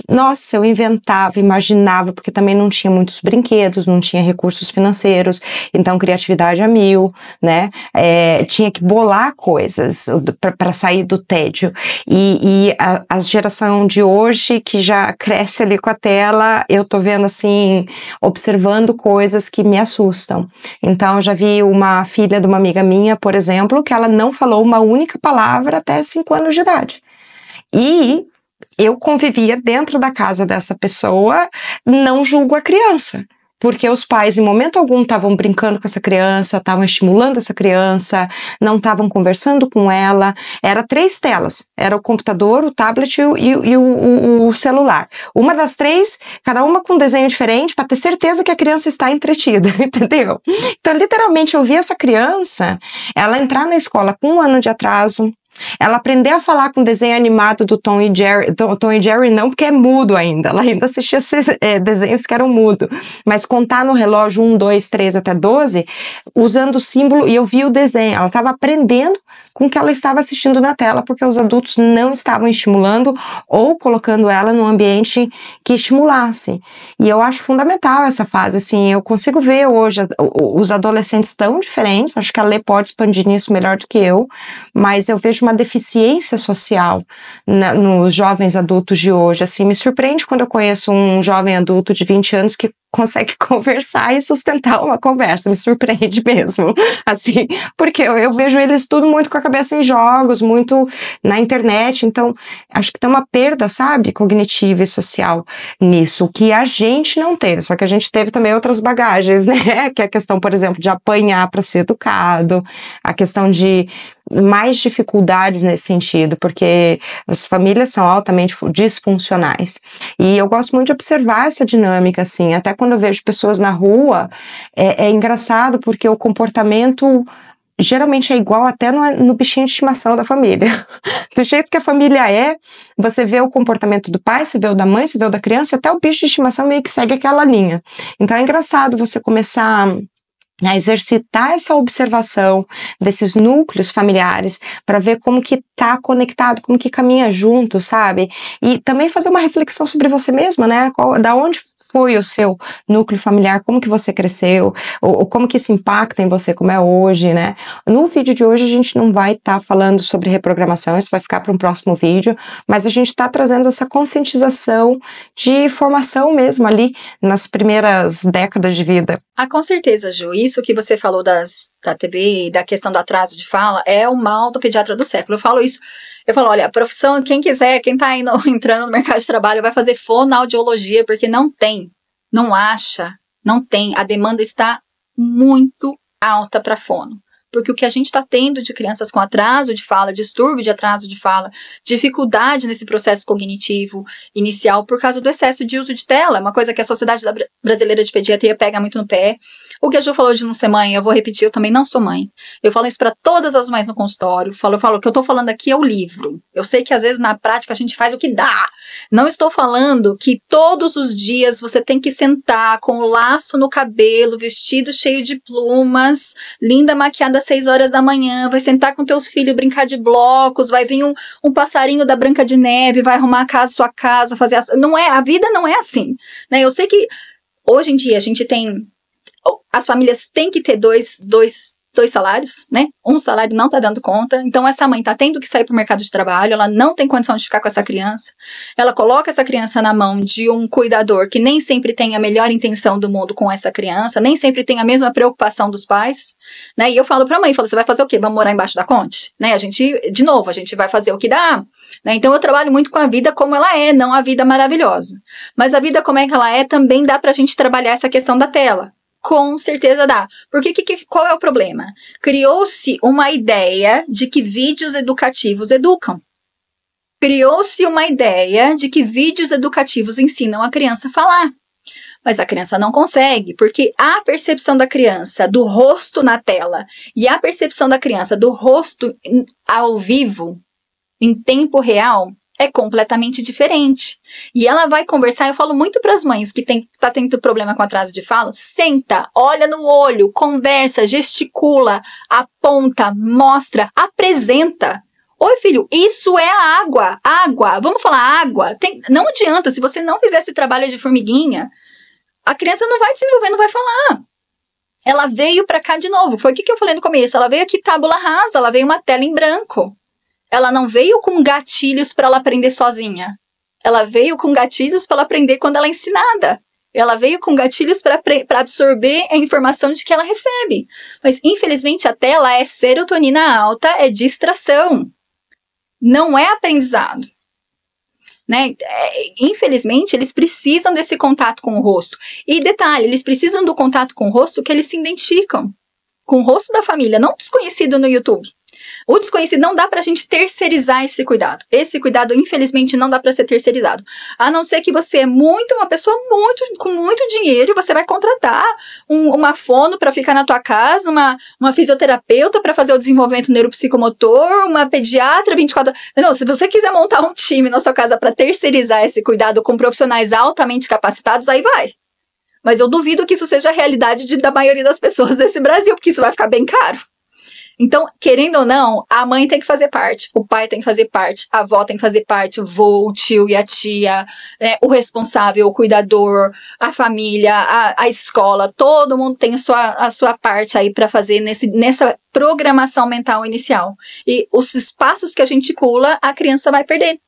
nossa, eu inventava, imaginava, porque também não tinha muitos brinquedos, não tinha recursos financeiros, então criatividade a mil, né? É, tinha que bolar coisas para sair do tédio. E, e a, a, geração de hoje, que já cresce ali com a tela, eu tô vendo assim, assim, observando coisas que me assustam. Então, já vi uma filha de uma amiga minha, por exemplo, que ela não falou uma única palavra até cinco anos de idade. E eu convivia dentro da casa dessa pessoa, não julgo a criança porque os pais, em momento algum, estavam brincando com essa criança, estavam estimulando essa criança, não estavam conversando com ela. Era três telas: era o computador, o tablet e, e, e o, o, celular. Uma das três, cada uma com um desenho diferente, para ter certeza que a criança está entretida, [LAUGHS] entendeu? Então, literalmente, eu vi essa criança, ela entrar na escola com um ano de atraso, ela aprendeu a falar com o desenho animado do Tom e Jerry. Tom, Tom e Jerry não, porque é mudo ainda. Ela ainda assistia esses, é, desenhos que eram mudo. Mas contar no relógio 1, 2, 3 até 12, usando o símbolo, e eu vi o desenho. Ela estava aprendendo com o que ela estava assistindo na tela, porque os adultos não estavam estimulando ou colocando ela num ambiente que estimulasse. E eu acho fundamental essa fase, assim, eu consigo ver hoje os adolescentes tão diferentes, acho que a Lê pode expandir nisso melhor do que eu, mas eu vejo uma deficiência social na, nos jovens adultos de hoje, assim, me surpreende quando eu conheço um jovem adulto de 20 anos que consegue [LAUGHS] conversar e sustentar uma conversa, me surpreende [LAUGHS] mesmo, assim, porque eu, eu, vejo eles tudo muito com a cabeça em jogos, muito na internet, então acho que tem uma perda, sabe, cognitiva e social nisso, que a gente não teve, só que a gente teve também outras bagagens, [LAUGHS] né, que é a questão, por exemplo, de apanhar para ser educado, a questão de mais dificuldades nesse sentido, porque as famílias são altamente disfuncionais. E eu gosto muito de observar essa dinâmica, assim. Até quando eu vejo pessoas na rua, é, é engraçado porque o comportamento geralmente é igual até no, no, bichinho de estimação da família. [LAUGHS] Do jeito que a família é, você vê o comportamento do pai, você vê o da mãe, você vê o da criança, até o bicho de estimação meio que segue aquela linha. Então é engraçado você começar a exercitar essa observação desses núcleos familiares para ver como que tá conectado, como que caminha junto, sabe? E também fazer uma reflexão sobre você mesma, né? Qual, da onde foi o seu núcleo familiar, como que você cresceu, ou, ou como que isso impacta em você, como é hoje, né? No vídeo de hoje a gente não vai estar tá falando sobre reprogramação, isso vai ficar para um próximo vídeo, mas a gente está trazendo essa conscientização de formação mesmo ali nas primeiras décadas de vida. Ah, com certeza, Ju. Isso que você falou das, da TV, da questão do atraso de fala, é o mal do pediatra do século. Eu falo isso eu falo, olha, a profissão, quem quiser, quem está [LAUGHS] entrando no mercado de trabalho vai fazer fonoaudiologia, porque não tem, não acha, não tem. A demanda está muito alta para fono. Porque o que a gente está tendo de crianças com atraso de fala, distúrbio de atraso de fala, dificuldade nesse processo cognitivo inicial por causa do excesso de uso de tela, uma coisa que a Sociedade Brasileira de Pediatria pega muito no pé. O que a Ju falou de não ser mãe, eu vou repetir, eu também não sou mãe. Eu falo isso para todas as mães no consultório. Eu falo, eu falo, o que eu tô falando aqui é o livro. Eu sei que às vezes na prática a gente faz o que dá. Não estou falando que todos os dias você tem que sentar com o laço no cabelo, vestido cheio de plumas, linda maquiada às seis horas da manhã, vai sentar com teus filhos brincar de blocos, vai vir um, um passarinho da Branca de Neve, vai arrumar a casa, sua casa, fazer as... não é, a vida não é assim, né? Eu sei que hoje em dia a gente tem as famílias têm que ter dois, dois, dois salários, né? Um salário não tá dando conta, então essa mãe tá tendo que sair pro mercado de trabalho, ela não tem condição de ficar com essa criança. Ela coloca essa criança na mão de um cuidador que nem sempre tem a melhor intenção do mundo com essa criança, nem sempre tem a mesma preocupação dos pais, né? E eu falo pra mãe, falo, você vai fazer o quê? Vamos morar embaixo da conte? Né? A gente, de novo, a gente vai fazer o que dá, né? Então eu trabalho muito com a vida como ela é, não a vida maravilhosa. Mas a vida como é que ela é também dá pra gente trabalhar essa questão da tela, com certeza dá. Porque que, que, qual é o problema? Criou-se uma ideia de que vídeos educativos educam. Criou-se uma ideia de que vídeos educativos ensinam a criança a falar. Mas a criança não consegue, porque a percepção da criança do rosto na tela e a percepção da criança do rosto hum, ao vivo, em tempo real, é completamente diferente. E ela vai conversar, eu falo muito para as mães que tem, tá tendo problema com atraso de fala, senta, olha no olho, conversa, gesticula, aponta, mostra, apresenta. Oi, filho, isso é água, água. Vamos falar água. Tem, não adianta, se você não fizer esse trabalho de formiguinha, a criança não vai desenvolver, não vai falar ela veio para cá de novo. Foi o que, que eu falei no começo. Ela veio aqui tábula rasa, ela veio uma tela em branco. Ela não veio com gatilhos para ela aprender sozinha. Ela veio com gatilhos para ela aprender quando ela é ensinada. Ela veio com gatilhos para absorver a informação de que ela recebe. Mas, infelizmente, a tela é serotonina alta, é distração. Não é aprendizado. Né? É, infelizmente, eles precisam desse contato com o rosto. E detalhe, eles precisam do contato com o rosto que eles se identificam. Com o rosto da família, não desconhecido no YouTube. O desconhecido não dá pra gente terceirizar esse cuidado. Esse cuidado, infelizmente, não dá para ser terceirizado. A não ser que você é muito, uma pessoa muito, com muito dinheiro, você vai contratar um, uma fono para ficar na tua casa, uma, uma fisioterapeuta para fazer o desenvolvimento neuropsicomotor, uma pediatra 24 Não, se você quiser montar um time na sua casa para terceirizar esse cuidado com profissionais altamente capacitados, aí vai. Mas eu duvido que isso seja a realidade de, da maioria das pessoas [LAUGHS] desse Brasil, porque isso vai ficar bem caro. Então, querendo ou não, a mãe tem que fazer parte, o pai tem que fazer parte, a avó tem que fazer parte, o vô, o tio e a tia, né, o responsável, o cuidador, a família, a, a escola, todo mundo tem a sua, a sua parte aí para fazer nesse, nessa programação mental inicial. E os espaços que a gente pula, a criança vai perder.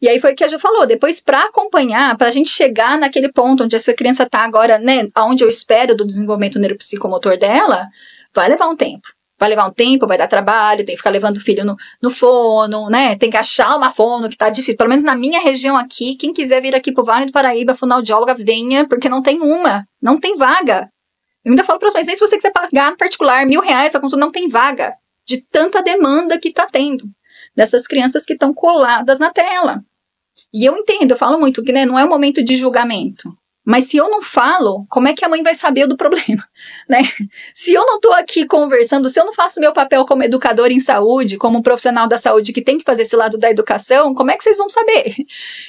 E aí foi o que a Ju falou, depois para acompanhar, para a gente chegar naquele ponto onde essa criança está agora, né, aonde eu espero do desenvolvimento neuropsicomotor dela, vai levar um tempo vai levar um tempo, vai dar trabalho, tem que ficar levando o filho no, no fono, né? Tem que achar uma fono que tá difícil. Pelo menos na minha região aqui, quem quiser vir aqui pro Vale do Paraíba, fonoaudióloga, venha, porque não tem uma, não tem vaga. Eu ainda falo para os mas nem se você quiser pagar particular mil reais, a consulta não tem vaga. De tanta demanda que tá tendo dessas crianças que estão coladas na tela. E eu entendo, eu falo muito que né, não é um momento de julgamento. Mas se eu não falo, como é que a mãe vai saber do problema, [LAUGHS] né? Se eu não estou aqui conversando, se eu não faço meu papel como educador em saúde, como um profissional da saúde que tem que fazer esse lado da educação, como é que vocês vão saber? [LAUGHS]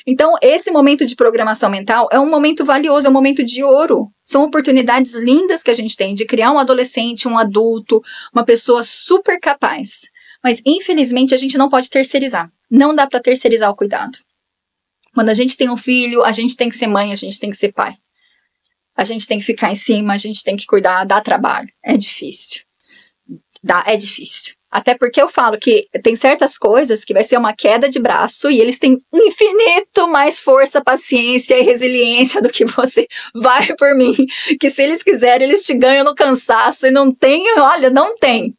Então, esse momento de programação mental é um momento valioso, é um momento de ouro. São oportunidades lindas que a gente tem de criar um adolescente, um adulto, uma pessoa super capaz. Mas, infelizmente, a gente não pode terceirizar. Não dá para terceirizar o cuidado. Quando a gente tem um filho, a gente tem que ser mãe, a gente tem que ser pai. A gente tem que ficar em cima, a gente tem que cuidar, dar trabalho. É difícil. Dá, é difícil. Até porque eu falo que tem certas coisas que vai ser uma queda de braço e eles têm infinito mais força, paciência e resiliência do que você. Vai por mim, que se eles quiserem, eles te ganham no cansaço e não tem, olha, não tem.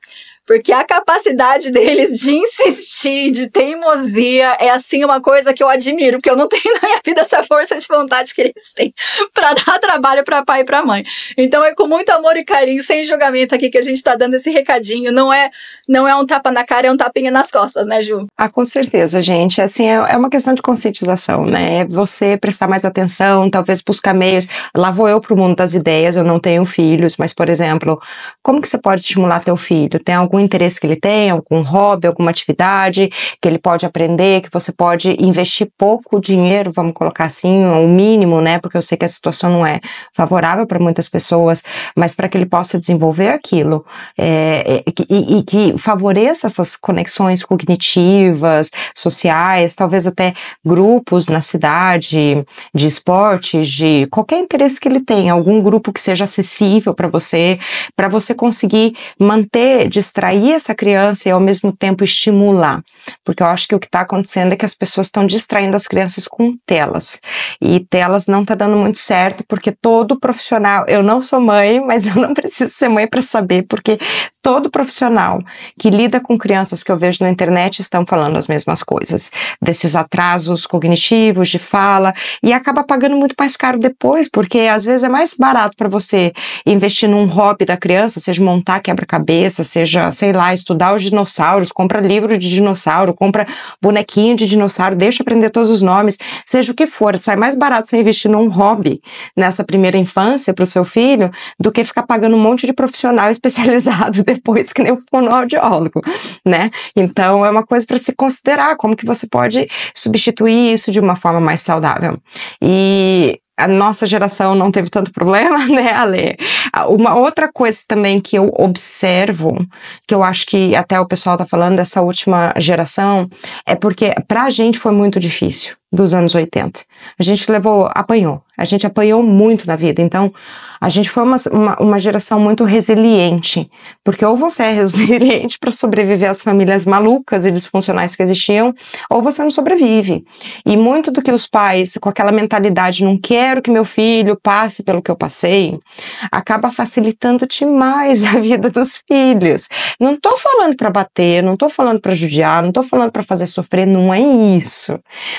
Porque a capacidade [LAUGHS] deles de insistir, de teimosia, é assim uma coisa que eu admiro, porque eu não [LAUGHS] tenho na minha vida essa força de vontade que eles têm [LAUGHS] para dar trabalho para pai e para mãe. Então é com muito amor e carinho, sem julgamento aqui que a gente está dando esse recadinho. Não é, não é um tapa na cara, é um tapinha nas costas, né, Ju? Ah, com certeza, gente. É, assim, é, é uma questão de conscientização, né? É você prestar mais atenção, talvez buscar meios. Lá vou eu pro mundo das ideias, eu não tenho filhos, mas por exemplo, como que você pode estimular teu filho? Tem algum interesse que ele tem, algum hobby, alguma atividade que ele pode aprender, que você pode investir pouco dinheiro, vamos colocar assim, o mínimo, né? Porque eu sei que a situação não é favorável para muitas pessoas, mas para que ele possa desenvolver aquilo é, é e, e que favoreça essas conexões cognitivas, sociais, talvez até grupos na cidade de esportes, de qualquer interesse que ele tenha, algum grupo que seja acessível para você, para você conseguir manter distraído distrair essa criança e ao mesmo tempo estimular. Porque eu acho que o que está acontecendo é que as pessoas estão distraindo as crianças com telas. E telas não está dando muito certo, porque todo profissional, eu não sou mãe, [LAUGHS] mas eu não preciso ser mãe para saber, porque todo profissional que lida com crianças que eu vejo na internet estão falando as mesmas coisas, desses atrasos cognitivos de fala, e acaba pagando muito mais caro depois, porque às vezes é mais barato para você investir num hobby da criança, seja montar quebra-cabeça, seja sei lá, estudar os dinossauros, compra livro de dinossauro, compra bonequinho de dinossauro, deixa aprender todos os nomes, seja o que for, sai mais barato você investir num hobby nessa primeira infância para o seu filho do que ficar pagando um monte de profissional [LAUGHS] especializado depois, que nem o fonoaudiólogo, né? Então é uma coisa para se considerar como que você pode substituir isso de uma forma mais saudável. E a nossa geração não teve tanto problema, [LAUGHS] né, Ale? Uma outra coisa também que eu observo, que eu acho que até o pessoal tá falando dessa última geração, é porque pra gente foi muito difícil dos anos 80. A gente levou, apanhou. A gente apanhou muito na vida. Então, a gente foi uma, uma, uma geração muito resiliente. Porque ou você é [LAUGHS] resiliente para sobreviver às famílias malucas e disfuncionais que existiam, ou você não sobrevive. E muito do que os pais, com aquela mentalidade, não quero que meu filho passe pelo que eu passei, acaba facilitando demais [LAUGHS] a vida dos filhos. Não tô falando para bater, não tô falando para judiar, não tô falando para fazer sofrer, não é isso.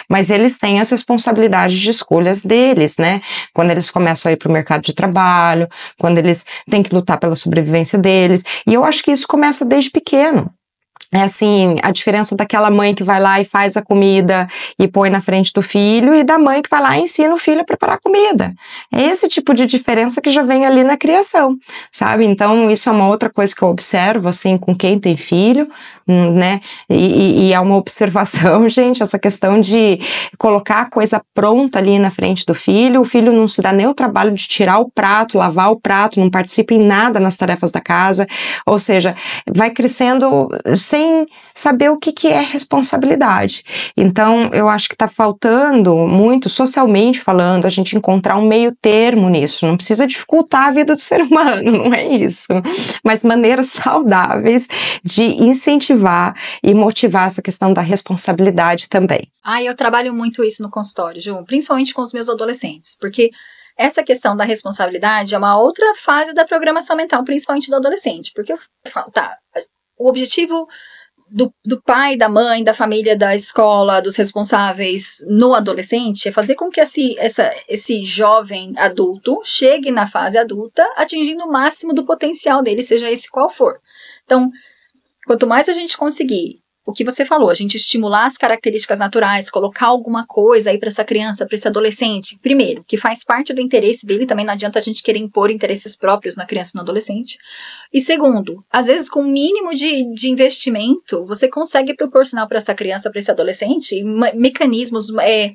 Mas ele eles têm as responsabilidades de escolhas deles, né? Quando eles começam a ir para o mercado de trabalho, quando eles têm que lutar pela sobrevivência deles. E eu acho que isso começa desde pequeno é assim, a diferença daquela mãe que vai lá e faz a comida e põe na frente do filho e da mãe que vai lá e ensina o filho a preparar a comida. É esse tipo de diferença que já vem ali na criação, sabe? Então, isso é uma outra coisa que eu observo, assim, com quem tem filho, hum, né? E, e, é uma observação, [LAUGHS] gente, essa questão de colocar a coisa pronta ali na frente do filho. O filho não se dá nem o trabalho de tirar o prato, lavar o prato, não participa em nada nas tarefas da casa. Ou seja, vai crescendo sem sem saber o que, que é responsabilidade. Então, eu acho que está faltando muito, socialmente falando, a gente encontrar um meio termo nisso. Não precisa dificultar a vida do [LAUGHS] ser humano, não é isso. Mas maneiras [LAUGHS] saudáveis de incentivar e motivar essa questão da responsabilidade também. Ah, eu trabalho muito isso no consultório, Ju, principalmente com os meus adolescentes, porque essa questão da responsabilidade é uma outra fase da programação mental, principalmente do adolescente, porque eu falo, tá, o objetivo do, do pai, da mãe, da família, da escola, dos responsáveis no adolescente é fazer com que esse, essa, esse jovem adulto chegue na fase adulta atingindo o máximo do potencial dele, seja esse qual for. Então, quanto mais a gente conseguir o que você falou, a gente estimular as características naturais, colocar alguma coisa aí para essa criança, para esse adolescente, primeiro, que faz parte do interesse dele, também não adianta a gente querer impor interesses próprios na criança e no adolescente. E segundo, às vezes com o mínimo de, de investimento, você consegue proporcionar para essa criança, para esse adolescente, mecanismos, é,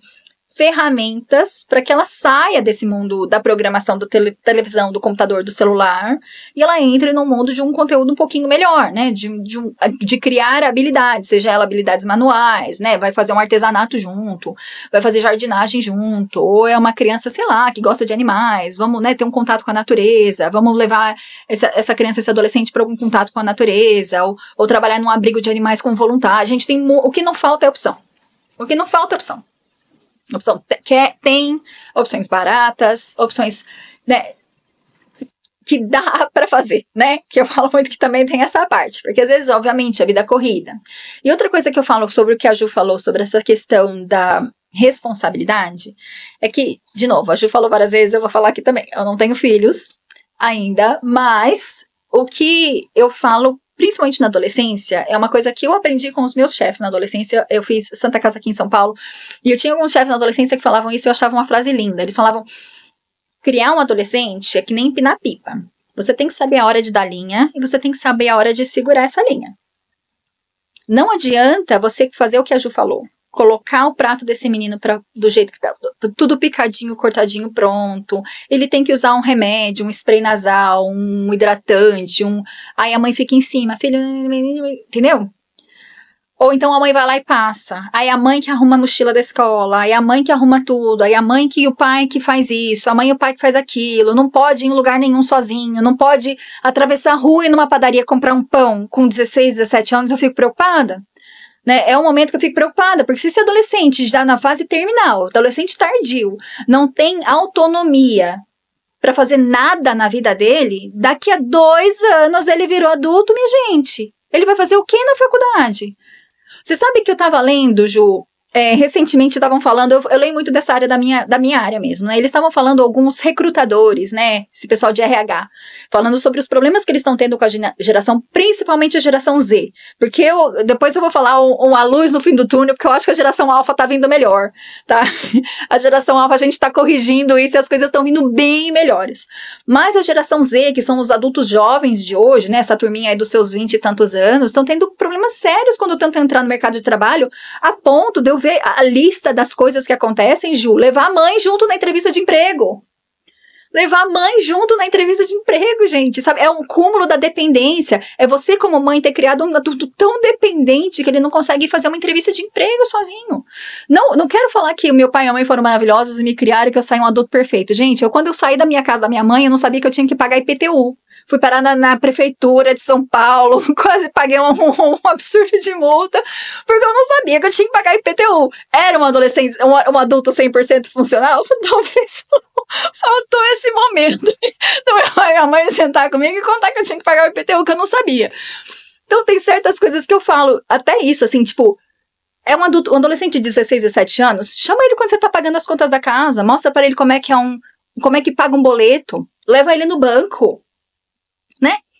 ferramentas para que ela saia desse mundo da programação da tele, televisão, do computador, do celular, e ela entre no mundo de um conteúdo um pouquinho melhor, né? De, de, um, de criar habilidades, seja ela habilidades manuais, né? Vai fazer um artesanato junto, vai fazer jardinagem junto, ou é uma criança, sei lá, que gosta de animais, vamos né, ter um contato com a natureza, vamos levar essa, essa criança, esse adolescente para algum contato com a natureza, ou, ou trabalhar num abrigo de animais com voluntário. A gente tem. O que não falta é opção. O que não falta é opção. Opção que é, tem, opções baratas, opções, né, que dá [LAUGHS] para fazer, né? Que eu falo muito que também tem essa parte, porque às vezes, obviamente, a vida é corrida. E outra coisa que eu falo sobre o que a Ju falou sobre essa questão da responsabilidade é que, de novo, a Ju falou várias vezes, eu vou falar aqui também. Eu não tenho filhos ainda, mas o que eu falo principalmente na adolescência, é uma coisa que eu aprendi com os meus chefes na adolescência. Eu fiz Santa Casa aqui em São Paulo, e eu tinha alguns chefes na adolescência que falavam isso e eu achava uma frase linda. Eles falavam: criar um adolescente é que nem empinar pipa. Você tem que saber a hora de dar linha e você tem que saber a hora de segurar essa linha. Não adianta você fazer o que a Ju falou colocar o prato desse menino pra, do jeito que tá, tudo picadinho, cortadinho, pronto. Ele tem que usar um remédio, um spray nasal, um hidratante, um. Aí a mãe fica em cima, filho, entendeu? Ou então a mãe vai lá e passa. Aí a mãe que arruma a mochila da escola, aí a mãe que arruma tudo, aí a mãe que o pai que faz isso, a mãe e o pai que faz aquilo. Não pode ir em lugar nenhum sozinho, não pode atravessar a rua e numa padaria comprar um pão com 16, 17 anos, eu fico preocupada né? É um momento que eu fico preocupada, porque se esse adolescente já na fase terminal, adolescente tardio, não tem autonomia para fazer nada na vida dele, daqui a dois anos ele virou adulto, minha gente. Ele vai fazer o que na faculdade? Você sabe que eu estava lendo, Ju, é, recentemente estavam falando, eu, eu, leio muito dessa área da minha, da minha área mesmo, né? Eles estavam falando alguns recrutadores, né? Esse pessoal de RH, falando sobre os problemas que eles estão tendo com a geração, principalmente a geração Z. Porque eu, depois eu vou falar um, uma luz no fim do túnel, porque eu acho que a geração alfa tá vindo melhor, tá? [LAUGHS] A geração alfa a gente está corrigindo isso e as coisas estão vindo bem melhores. Mas a geração Z, que são os adultos jovens de hoje, né? Essa turminha aí dos seus 20 e tantos anos, estão tendo problemas sérios quando tentam entrar no mercado de trabalho, a ponto de eu eu ver a lista das coisas que acontecem, Ju, levar a mãe junto na entrevista de emprego. Levar a mãe junto na entrevista de emprego, gente, sabe? É um cúmulo da dependência. É você, como mãe, ter criado um adulto tão dependente que ele não consegue fazer uma entrevista de emprego sozinho. Não, não quero falar que meu pai e a mãe foram maravilhosos e me criaram e que eu saí um adulto perfeito. Gente, eu, quando eu saí da minha casa da minha mãe, eu não sabia que eu tinha que pagar IPTU fui parar na, na prefeitura de São Paulo, [LAUGHS] quase paguei um, um, absurdo de multa, porque eu não sabia que eu tinha que pagar IPTU. Era um adolescente, um, um adulto 100% funcional? [LAUGHS] Talvez faltou esse momento da minha mãe sentar comigo e contar que eu tinha que pagar o IPTU, que eu não sabia. Então tem certas coisas que eu falo, até isso, assim, tipo, é um, adulto, um adolescente de 16, 17 anos, chama ele quando você tá pagando as contas da casa, mostra para ele como é que é um, como é que paga um boleto, leva ele no banco,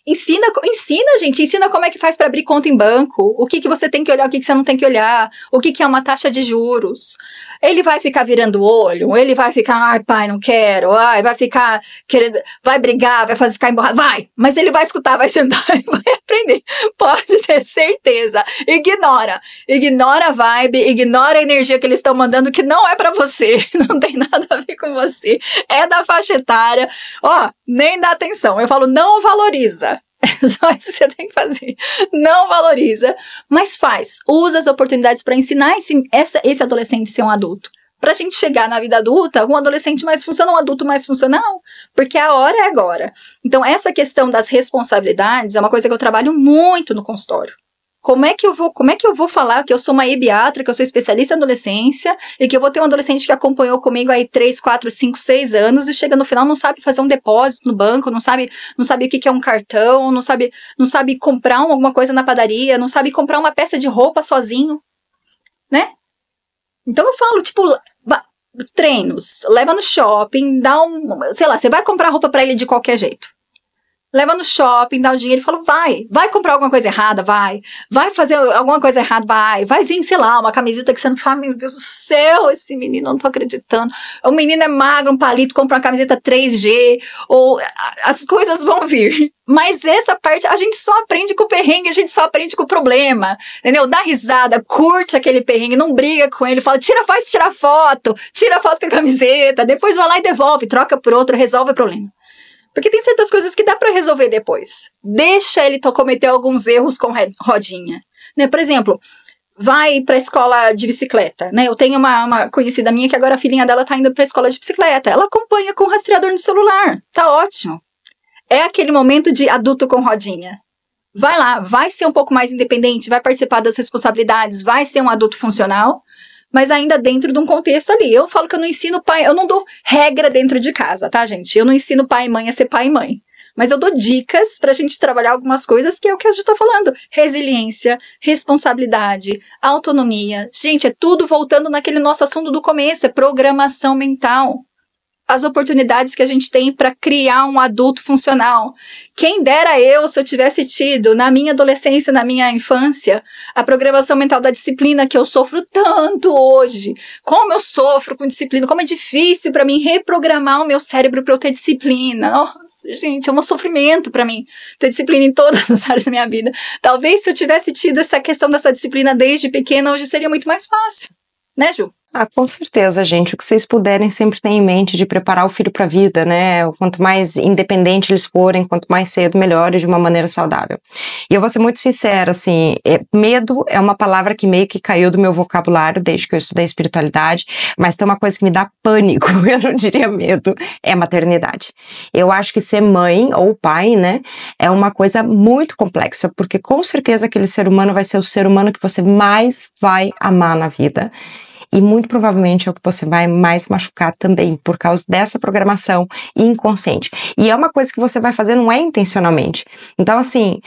Ensina, ensina, gente, ensina como é que faz para abrir conta em banco, o que, que você tem que olhar, o que, que você não tem que olhar, o que, que é uma taxa de juros. Ele vai ficar virando o olho, ele vai ficar, ai pai, não quero, ai, vai ficar querendo, vai brigar, vai fazer, ficar emborrado, vai! Mas ele vai escutar, vai sentar [LAUGHS] e vai aprender. Pode ter certeza. Ignora. Ignora a vibe, ignora a energia que eles estão mandando, que não é para você, [LAUGHS] não tem nada a ver com você. É da faixa etária. Ó, nem dá atenção. Eu falo, não valoriza. [LAUGHS] Só isso você tem que fazer. Não valoriza, mas faz. Usa as oportunidades para ensinar esse, essa, esse adolescente a ser um adulto. Para a gente chegar na vida adulta, um adolescente mais funcional, um adulto mais funcional, porque a hora é agora. Então, essa questão das responsabilidades é uma coisa que eu trabalho muito no consultório. Como é que eu vou, como é que eu vou falar que eu sou uma ebiatra, que eu sou especialista em adolescência e que eu vou ter um adolescente que acompanhou comigo aí 3, 4, 5, 6 anos e chega no final não sabe fazer um depósito no banco, não sabe, não sabe o que, é um cartão, não sabe, não sabe comprar alguma coisa na padaria, não sabe comprar uma peça de roupa sozinho, né? Então eu falo, tipo, treinos, leva no shopping, dá um, sei lá, você vai comprar roupa para ele de qualquer jeito leva no shopping, dá o dinheiro e fala: vai, vai comprar alguma coisa errada, vai, vai fazer alguma coisa errada, vai, vai vir, sei lá, uma camiseta que você não fala, meu Deus do céu, esse menino, não tô acreditando. O menino é magro, um palito, compra uma camiseta 3G, ou as coisas vão vir. Mas essa parte a gente só aprende com o perrengue, a gente só aprende com o problema. Entendeu? Dá risada, curte aquele perrengue, não briga com ele, fala, tira, faz, tira foto, tira foto com a camiseta, depois vai lá e devolve, troca por outro, resolve o problema. Porque tem certas coisas que dá para resolver depois. Deixa ele cometer alguns erros com rodinha. Né? Por exemplo, vai para a escola de bicicleta, né? Eu tenho uma, uma, conhecida minha que agora a filhinha dela tá indo para a escola de bicicleta. Ela acompanha com o rastreador no celular. Tá ótimo. É aquele momento de adulto com rodinha. Vai lá, vai ser um pouco mais independente, vai participar das responsabilidades, vai ser um adulto funcional, mas ainda dentro de um contexto ali. Eu falo que eu não ensino pai, eu não dou regra dentro de casa, tá, gente? Eu não ensino pai e mãe a ser pai e mãe. Mas eu dou dicas pra gente trabalhar algumas coisas que é o que a gente tá falando. Resiliência, responsabilidade, autonomia. Gente, é tudo voltando naquele nosso assunto do começo, é programação mental as oportunidades que a gente tem para criar um adulto funcional. Quem dera eu se eu tivesse tido, na minha adolescência, na minha infância, a programação mental da disciplina que eu sofro tanto hoje. Como eu sofro com disciplina, como é difícil para mim reprogramar o meu cérebro para eu ter disciplina. Nossa, gente, é um sofrimento para mim ter disciplina em todas as [LAUGHS] áreas da minha vida. Talvez se eu tivesse tido essa questão dessa disciplina desde pequena, hoje seria muito mais fácil. Né, Ju? Ah, com certeza, gente. O que vocês puderem sempre tem em mente de preparar o filho para a vida, né? Quanto mais independente eles forem, quanto mais cedo, melhor e de uma maneira saudável. E eu vou ser muito sincera, assim, é, medo é uma palavra que meio que caiu do meu vocabulário desde que eu estudei espiritualidade, mas tem uma coisa que me dá pânico, [LAUGHS] eu não diria medo, é maternidade. Eu acho que ser mãe ou pai, né, é uma coisa muito complexa, porque com certeza aquele ser humano vai ser o ser humano que você mais vai amar na vida e muito provavelmente é o que você vai mais machucar também por causa dessa programação inconsciente. E é uma coisa que você vai fazer não é intencionalmente. Então assim,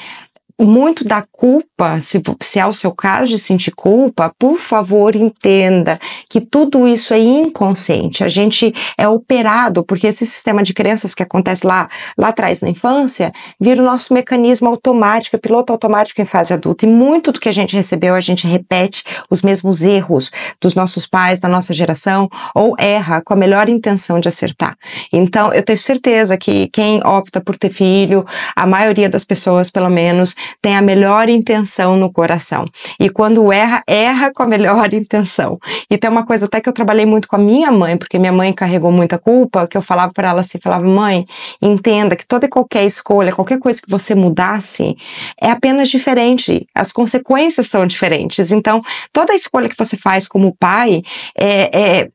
muito da culpa, se, se é o seu caso de sentir culpa, por favor entenda que tudo isso é inconsciente. A gente é operado, porque esse sistema de crenças que acontece lá, lá atrás na infância, vira o nosso mecanismo automático, é piloto automático em fase adulta. E muito do que a gente recebeu, a gente repete os mesmos erros dos nossos pais, da nossa geração, ou erra com a melhor intenção de acertar. Então, eu tenho certeza que quem opta por ter filho, a maioria das pessoas, pelo menos, tem a melhor intenção no coração. E quando erra, erra com a melhor [LAUGHS] intenção. E então, tem é uma coisa até que eu trabalhei muito com a minha mãe, porque minha mãe carregou muita culpa, que eu falava para ela assim, falava: "Mãe, entenda que toda e qualquer escolha, qualquer coisa que você mudasse, é apenas diferente. As consequências são diferentes. Então, toda escolha que você faz como pai é, é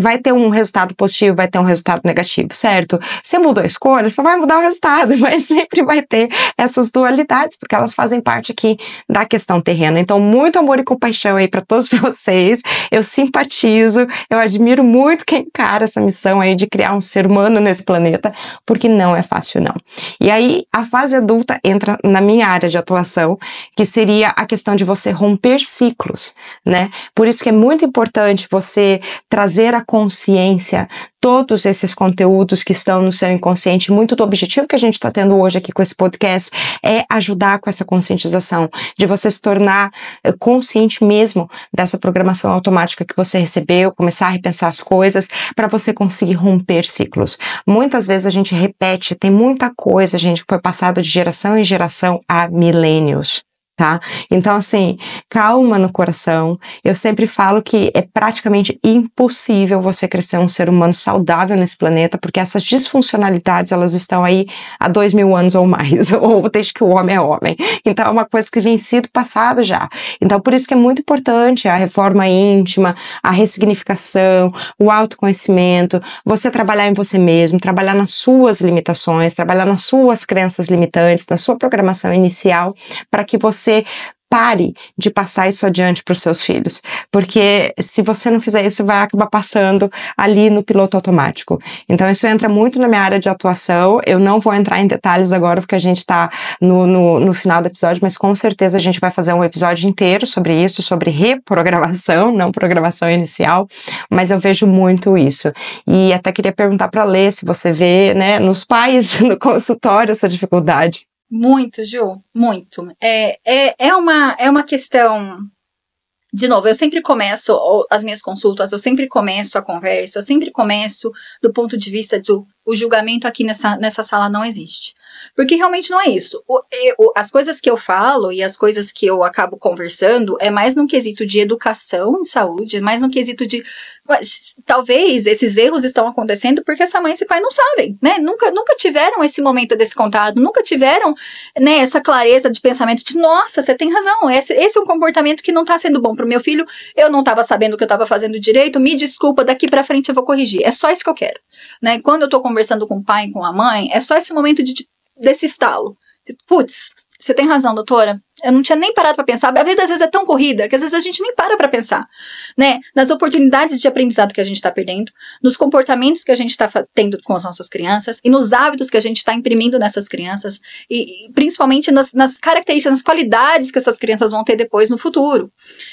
vai ter um resultado positivo, vai ter um resultado negativo, certo? Você mudou a escolha, só vai mudar o resultado, [LAUGHS] mas sempre vai ter essas dualidades, porque elas fazem parte aqui da questão terrena. Então, muito amor e compaixão aí para todos [LAUGHS] vocês. Eu simpatizo, eu admiro muito quem encara essa missão aí de criar um ser humano nesse planeta, porque não é fácil não. E aí, a fase adulta entra na minha área de atuação, que seria a questão de você romper ciclos, né? Por isso que é muito importante você trazer a consciência todos esses conteúdos que estão no seu inconsciente. Muito do objetivo que a gente está tendo hoje aqui com esse podcast é ajudar com essa conscientização, de você se tornar eh, consciente mesmo dessa programação automática que você recebeu, começar a repensar as coisas para você conseguir romper ciclos. Muitas vezes a gente repete, tem muita coisa, gente, que foi passada de geração em geração a milênios tá? Então, assim, calma no coração. Eu sempre falo que é praticamente impossível você crescer um ser humano saudável nesse planeta, porque essas disfuncionalidades, elas estão aí há dois mil anos ou mais, [LAUGHS] ou desde que o homem é homem. Então, é uma coisa que vem sido passada já. Então, por isso que é muito importante a reforma íntima, a ressignificação, o autoconhecimento, você trabalhar em você mesmo, trabalhar nas suas limitações, trabalhar nas suas crenças limitantes, na sua programação inicial, para que você você pare de passar isso adiante para os seus filhos, porque se você não fizer isso, vai acabar passando ali no piloto automático. Então, isso entra muito na minha área de atuação. Eu não vou entrar em detalhes agora, porque a gente está no, no, no, final do episódio, mas com certeza a gente vai fazer um episódio inteiro sobre isso, sobre reprogramação, não programação inicial. Mas eu vejo muito isso. E até queria perguntar para Lê se você vê né, nos pais, [LAUGHS] no consultório, essa dificuldade. Muito, Ju, muito. É, é, é, uma, é uma questão. De novo, eu sempre começo as minhas consultas, eu sempre começo a conversa, eu sempre começo do ponto de vista do o julgamento aqui nessa, nessa sala não existe. Porque realmente não é isso. O, eu, as coisas que eu falo e as coisas que eu acabo conversando é mais num quesito de educação em saúde, é mais num quesito de. Mas, talvez esses erros estão acontecendo porque essa mãe e esse pai não sabem, né? Nunca, nunca tiveram esse momento desse contato, nunca tiveram né, essa clareza de pensamento de, nossa, você tem razão, esse, esse é um comportamento que não está sendo bom para o meu filho, eu não estava sabendo o que eu estava fazendo direito, me desculpa, daqui para frente eu vou corrigir. É só isso que eu quero. Né? Quando eu estou conversando com o pai, com a mãe, é só esse momento de, de desse estalo. Putz, você tem razão, doutora. Eu não tinha nem parado para pensar. A vida às vezes é tão corrida que às vezes a gente nem para para pensar, né? Nas oportunidades de aprendizado que a gente está perdendo, nos comportamentos que a gente está tendo com as nossas crianças e nos hábitos que a gente está imprimindo nessas crianças e, e principalmente nas, nas, características, nas qualidades que essas crianças vão ter depois no futuro.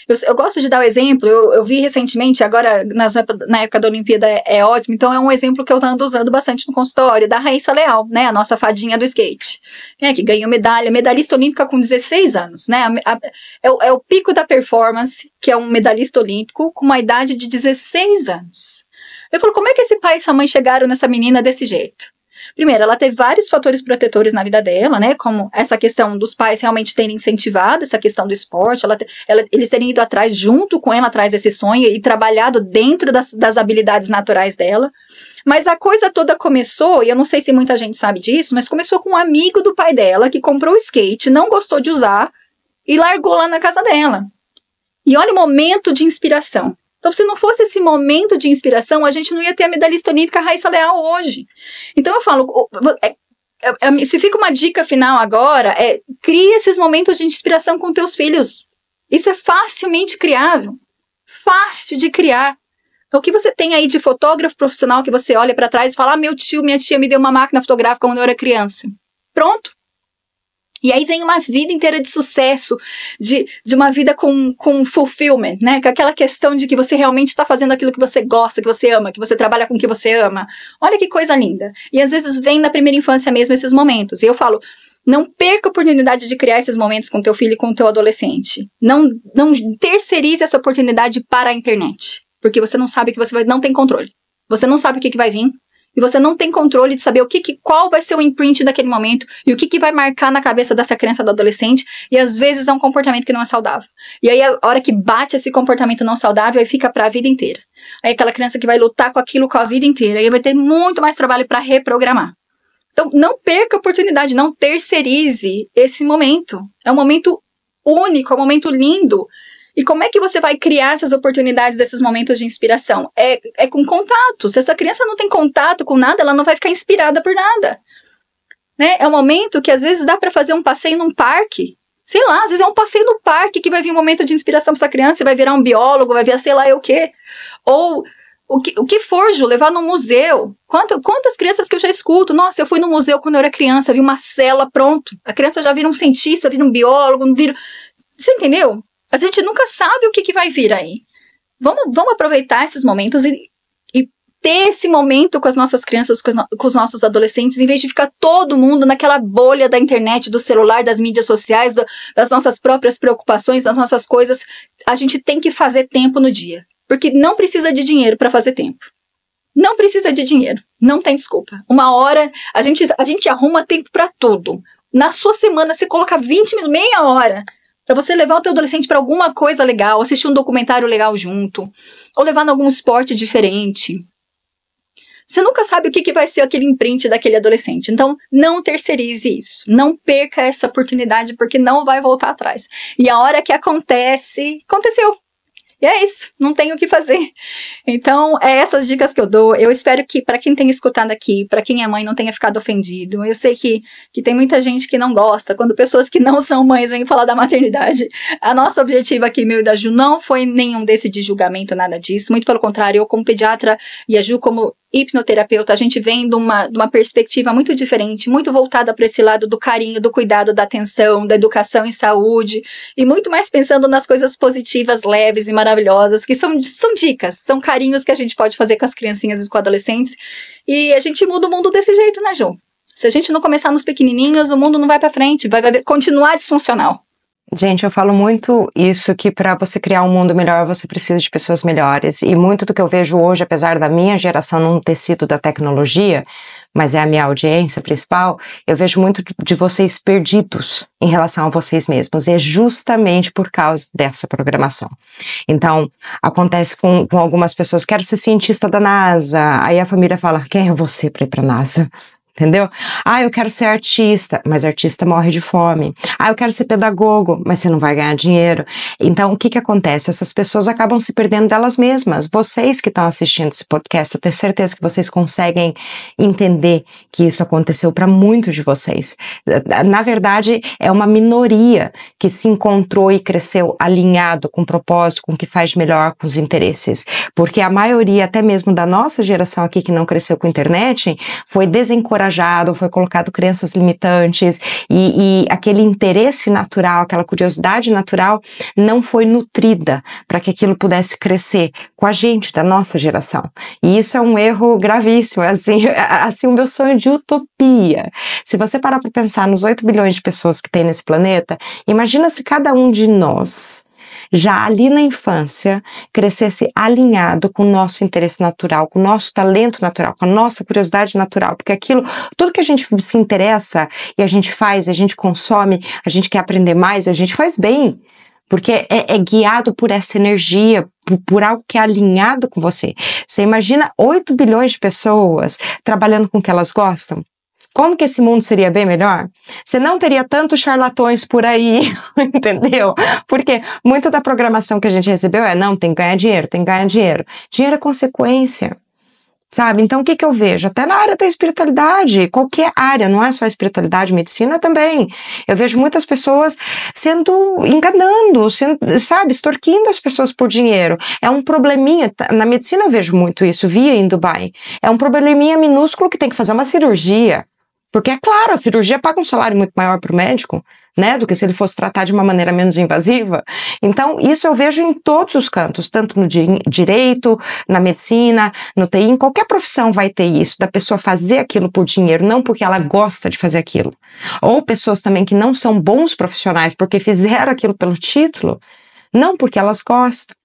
Eu, eu gosto de dar o um exemplo. Eu, eu, vi recentemente agora nas, na época da Olimpíada é, é, ótimo. Então é um exemplo que eu ando usando bastante no consultório da Raíssa Leal, né? A nossa fadinha do skate, né? Que ganhou medalha, medalhista olímpica com 16 anos anos, né? A, a, é, é, o pico da performance, que é um medalhista olímpico, com uma idade de 16 anos. Eu falo, como é que esse pai e essa mãe chegaram nessa menina desse jeito? Primeiro, ela teve vários fatores protetores na vida dela, né? Como essa questão dos pais realmente terem incentivado essa questão do esporte, ela, ela, eles terem ido atrás, junto com ela, atrás desse sonho e trabalhado dentro das, das habilidades naturais dela. Mas a coisa toda começou, e eu não sei se muita gente sabe disso, mas começou com um amigo do pai dela que comprou o skate, não gostou de usar e largou lá na casa dela. E olha o momento de inspiração. Então, se não fosse esse momento de inspiração, a gente não ia ter a medalhista olímpica Raíssa Leal hoje. Então, eu falo, é, é, é, se fica uma dica final agora, é crie esses momentos de inspiração com teus filhos. Isso é facilmente criável. Fácil de criar. Então, o que você tem aí de fotógrafo profissional que você olha para trás e fala: ah, meu tio, minha tia me deu uma máquina fotográfica quando eu era criança? Pronto. E aí vem uma vida inteira de sucesso, de, de uma vida com, com fulfillment, né? Com aquela questão de que você realmente está fazendo aquilo que você gosta, que você ama, que você trabalha com o que você ama. Olha que coisa linda. E às vezes vem na primeira infância mesmo esses momentos. E eu falo, não perca a oportunidade de criar esses momentos com teu filho e com teu adolescente. Não, não terceirize essa oportunidade para a internet. Porque você não sabe que você vai, não tem controle. Você não sabe o que, que vai vir. E você não tem controle de saber o que, que qual vai ser o imprint daquele momento e o que, que vai marcar na cabeça dessa criança do adolescente. E às vezes é um comportamento que não é saudável. E aí, a hora que bate esse comportamento não saudável, aí fica para a vida inteira. Aí aquela criança que vai lutar com aquilo com a vida inteira. E vai ter muito mais trabalho para reprogramar. Então, não perca a oportunidade, não terceirize esse momento. É um momento único, é um momento lindo. E como é que você vai criar essas oportunidades desses momentos de inspiração? É, é com contato. Se essa criança não tem contato com nada, ela não vai ficar inspirada por nada. Né? É um momento que às vezes dá para fazer um passeio num parque. Sei lá, às vezes é um passeio no parque que vai vir um momento de inspiração para essa criança, vai virar um biólogo, vai virar sei lá eu o quê. Ou o que, o que for, Ju, levar no museu. Quanto, quantas crianças que eu já escuto? Nossa, eu fui no museu quando eu era criança, vi uma cela, pronto. A criança já vira um cientista, vira um biólogo, vira. Você entendeu? A gente nunca sabe o que, que vai vir aí. Vamos, vamos aproveitar esses momentos e, e ter esse momento com as nossas crianças, com, no, com os nossos adolescentes, em vez de ficar todo mundo naquela bolha da internet, do celular, das mídias sociais, do, das nossas próprias preocupações, das nossas coisas. A gente tem que fazer tempo no dia. Porque não precisa de dinheiro para fazer tempo. Não precisa de dinheiro, não tem desculpa. Uma hora, a gente, a gente arruma tempo para tudo. Na sua semana, você coloca 20 minutos, meia hora para você levar o teu adolescente para alguma coisa legal, assistir um documentário legal junto, ou levar em algum esporte diferente. Você nunca sabe o que, que vai ser aquele imprint daquele adolescente. Então, não terceirize isso. Não perca essa oportunidade, porque não vai voltar atrás. E a hora que acontece, aconteceu. E é isso, não tem o que fazer. Então, é essas dicas que eu dou. Eu espero que, para quem tenha escutado aqui, para quem é mãe, não tenha ficado ofendido. Eu sei que, que tem muita gente que não gosta. Quando pessoas que não são mães vêm falar da maternidade, a nossa objetivo aqui, meu e da Ju, não foi nenhum desse de julgamento, nada disso. Muito pelo contrário, eu, como pediatra, e a Ju, como hipnoterapeuta, a gente vem de uma, de uma perspectiva muito diferente, muito voltada para esse lado do carinho, do cuidado, da atenção, da educação em saúde, e muito mais pensando nas coisas positivas, leves e maravilhosas, que são, são dicas, são carinhos que a gente pode fazer com as criancinhas e com adolescentes. E a gente muda o mundo desse jeito, né, Ju? Se a gente não começar nos pequenininhos, o mundo não vai para frente, vai, vai continuar disfuncional. Gente, eu falo muito isso que para você criar um mundo melhor você precisa de pessoas melhores. E muito do que eu vejo hoje, apesar da minha geração não ter sido da tecnologia, mas é a minha audiência principal, eu vejo muito de vocês perdidos em relação a vocês mesmos. E é justamente por causa dessa programação. Então, acontece com, com algumas pessoas: quero ser cientista da NASA. Aí a família fala: quem é você para ir para a NASA? Entendeu? Ah, eu quero ser artista, mas artista morre de fome. Ah, eu quero ser pedagogo, mas você não vai ganhar dinheiro. Então, o que, que acontece? Essas pessoas acabam se perdendo delas mesmas. Vocês que estão assistindo esse podcast, eu tenho certeza que vocês conseguem entender que isso aconteceu para muitos de vocês. Na verdade, é uma minoria que se encontrou e cresceu alinhado com o propósito, com o que faz melhor, com os interesses. Porque a maioria, até mesmo da nossa geração aqui que não cresceu com internet, foi desencorajada encorajado, foi colocado crenças limitantes e, e aquele interesse natural, aquela curiosidade natural não foi nutrida para que aquilo pudesse crescer com a gente, da nossa geração. E isso é um erro gravíssimo, assim, [LAUGHS] assim o meu sonho de utopia. Se você parar para pensar nos 8 bilhões de pessoas que tem nesse planeta, imagina se cada um de nós já ali na infância, crescesse alinhado com o nosso interesse natural, com o nosso talento natural, com a nossa curiosidade natural, porque aquilo, tudo que a gente se interessa e a gente faz, a gente consome, a gente quer aprender mais, a gente faz bem porque é, é, guiado por essa energia, por, por, algo que é alinhado com você. Você imagina 8 bilhões de pessoas trabalhando com o que elas gostam? Como que esse mundo seria bem melhor? Você não teria tantos charlatões por aí, [LAUGHS] entendeu? Porque muita da programação que a gente recebeu é não, tem que ganhar dinheiro, tem que ganhar dinheiro. Dinheiro é consequência. Sabe? Então, o que, que eu vejo? Até na área da espiritualidade, qualquer área, não é só espiritualidade, medicina também. Eu vejo muitas pessoas sendo enganando, sendo, sabe, extorquindo as pessoas por dinheiro. É um probleminha, tá, na medicina eu vejo muito isso, via em Dubai. É um probleminha minúsculo que tem que fazer uma cirurgia. Porque, é claro, a cirurgia paga um salário muito maior para o médico, né? Do que se ele fosse tratar de uma maneira menos invasiva. Então, isso eu vejo em todos os cantos, tanto no di direito, na medicina, no TI, em qualquer profissão vai ter isso, da pessoa fazer aquilo por dinheiro, não porque ela gosta de fazer aquilo. Ou pessoas também que não são bons profissionais porque fizeram aquilo pelo título, não porque elas gostam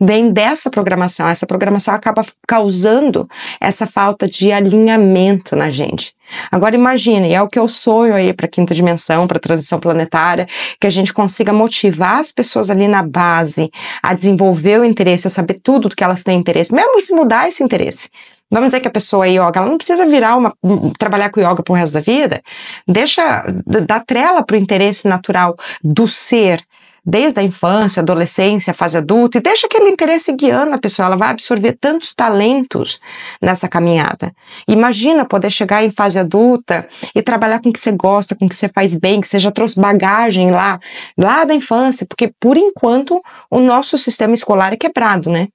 vem dessa programação. Essa programação acaba causando essa falta de alinhamento na gente. Agora imagine, é o que eu sonho aí para a quinta dimensão, para a transição planetária, que a gente consiga motivar as pessoas ali na base a desenvolver o interesse, a saber tudo do que elas têm interesse, mesmo se mudar esse interesse. Vamos dizer que a pessoa é yoga, ela não precisa virar uma trabalhar com yoga pro resto da vida. Deixa dá trela pro interesse natural do ser, desde a infância, adolescência, fase adulta, e deixa aquele interesse guiando a pessoa, ela vai absorver tantos talentos nessa caminhada. Imagina poder chegar em fase adulta e trabalhar com o que você gosta, com o que você faz bem, que você já trouxe bagagem lá, lá da infância, porque por enquanto o nosso sistema escolar é quebrado, né?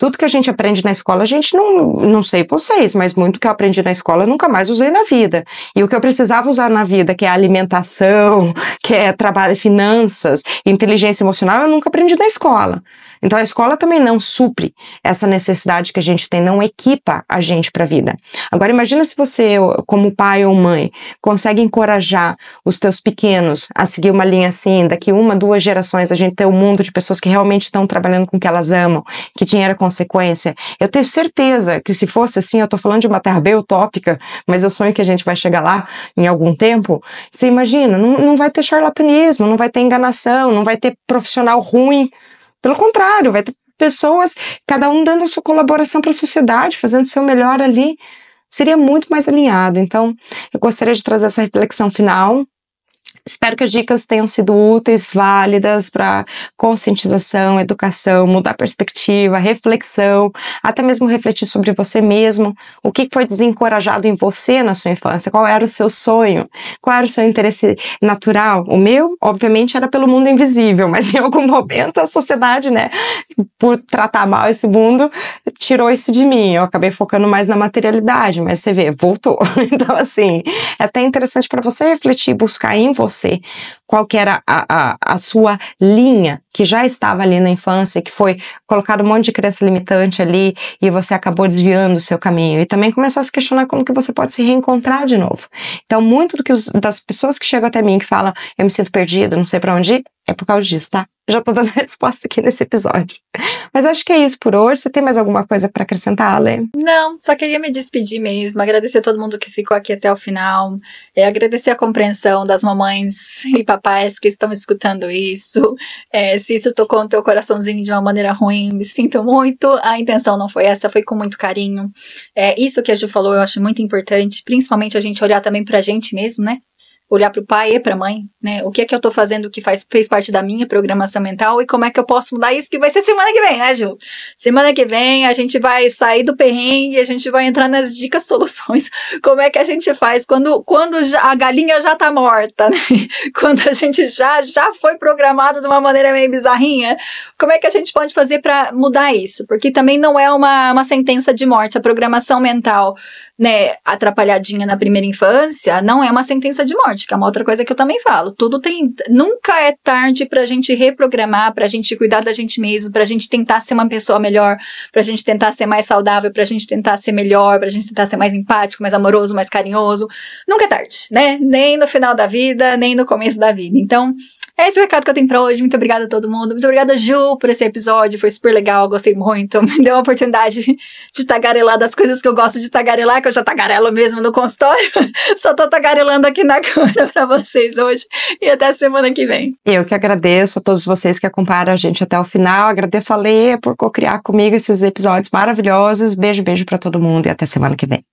Tudo que a gente aprende na escola, a gente não, não sei vocês, mas muito que eu aprendi na escola eu nunca mais usei na vida. E o que eu precisava usar na vida, que é alimentação, [LAUGHS] que é trabalho, finanças, inteligência emocional, eu nunca aprendi na escola. Então a escola também não supre essa necessidade que a gente tem, não equipa a gente para a vida. Agora imagina se você, como pai ou mãe, consegue encorajar os teus pequenos a seguir uma linha assim, daqui uma, duas gerações a gente ter um mundo de pessoas que realmente estão trabalhando com o que elas amam, que dinheiro é consequência. Eu tenho certeza que se fosse assim, eu estou falando de uma terra bem utópica, mas eu sonho que a gente vai chegar lá em algum tempo. Você imagina, não, não vai ter charlatanismo, não vai ter enganação, não vai ter profissional ruim. Pelo contrário, vai ter pessoas, cada um dando a sua colaboração para a sociedade, fazendo o seu melhor ali. Seria muito mais alinhado. Então, eu gostaria de trazer essa reflexão final Espero que as dicas tenham sido úteis, válidas para conscientização, educação, mudar perspectiva, reflexão, até mesmo refletir sobre você mesmo, o que foi desencorajado em você na sua infância, qual era o seu sonho, qual era o seu interesse natural. O meu, obviamente, era pelo mundo invisível, mas em algum momento a sociedade, né, por tratar mal esse mundo, tirou isso de mim. Eu acabei focando mais na materialidade, mas você vê, voltou. [LAUGHS] Então, assim, é até interessante para você refletir, buscar em você você, qual que era a, a, a, sua linha que já estava ali na infância, que foi colocado um monte de crença limitante ali e você acabou desviando o seu caminho. E também começar a se questionar como que você pode se reencontrar de novo. Então, muito do que os, das pessoas que chegam até mim que falam, eu me sinto perdido, não sei para onde ir, é por causa disso, tá? Já estou dando a [LAUGHS] resposta aqui nesse episódio. Mas acho que é isso por hoje. Você tem mais alguma coisa para acrescentar, Ale? Não, só queria me despedir mesmo, agradecer a todo mundo que ficou aqui até o final, é, agradecer a compreensão das mamães e papais que estão escutando isso. É, se isso tocou no teu coraçãozinho de uma maneira ruim, me sinto muito. A intenção não foi essa, foi com muito carinho. É, isso que a Ju falou eu acho muito importante, principalmente a gente olhar também para a gente mesmo, né? olhar para o pai e para a mãe, né? O que é que eu estou fazendo que faz, fez parte da minha programação mental e como é que eu posso mudar isso que vai ser semana que vem, né, Ju? Semana que vem a gente vai sair do perrengue, a gente vai entrar nas dicas, soluções, [LAUGHS] como é que a gente faz quando, quando a galinha já está morta, né? [LAUGHS] Quando a gente já, já foi programado de uma maneira meio bizarrinha, como é que a gente pode fazer para mudar isso? Porque também não é uma, uma sentença de morte, a programação mental, né, atrapalhadinha na primeira infância, não é uma sentença de morte tarde, que é uma outra coisa que eu também falo. Tudo tem. Nunca é tarde pra gente reprogramar, pra gente cuidar da gente mesmo, pra gente tentar ser uma pessoa melhor, pra gente tentar ser mais saudável, pra gente tentar ser melhor, pra gente tentar ser mais empático, mais amoroso, mais carinhoso. Nunca é tarde, né? Nem no final da vida, nem no começo da vida. Então, é esse o recado que eu tenho pra hoje. Muito obrigada a todo mundo. Muito obrigada, Ju, por esse episódio. Foi super legal, gostei muito. [LAUGHS] Me deu a oportunidade de tagarelar das coisas que eu gosto de tagarelar, que eu já tagarelo mesmo no consultório. [LAUGHS] Só tô tagarelando aqui na [LAUGHS] câmera pra vocês hoje. E até semana que vem. Eu que agradeço a todos vocês que acompanharam a gente até o final. Agradeço a Leia por co-criar comigo esses episódios maravilhosos. Beijo, beijo para todo mundo e até semana que vem.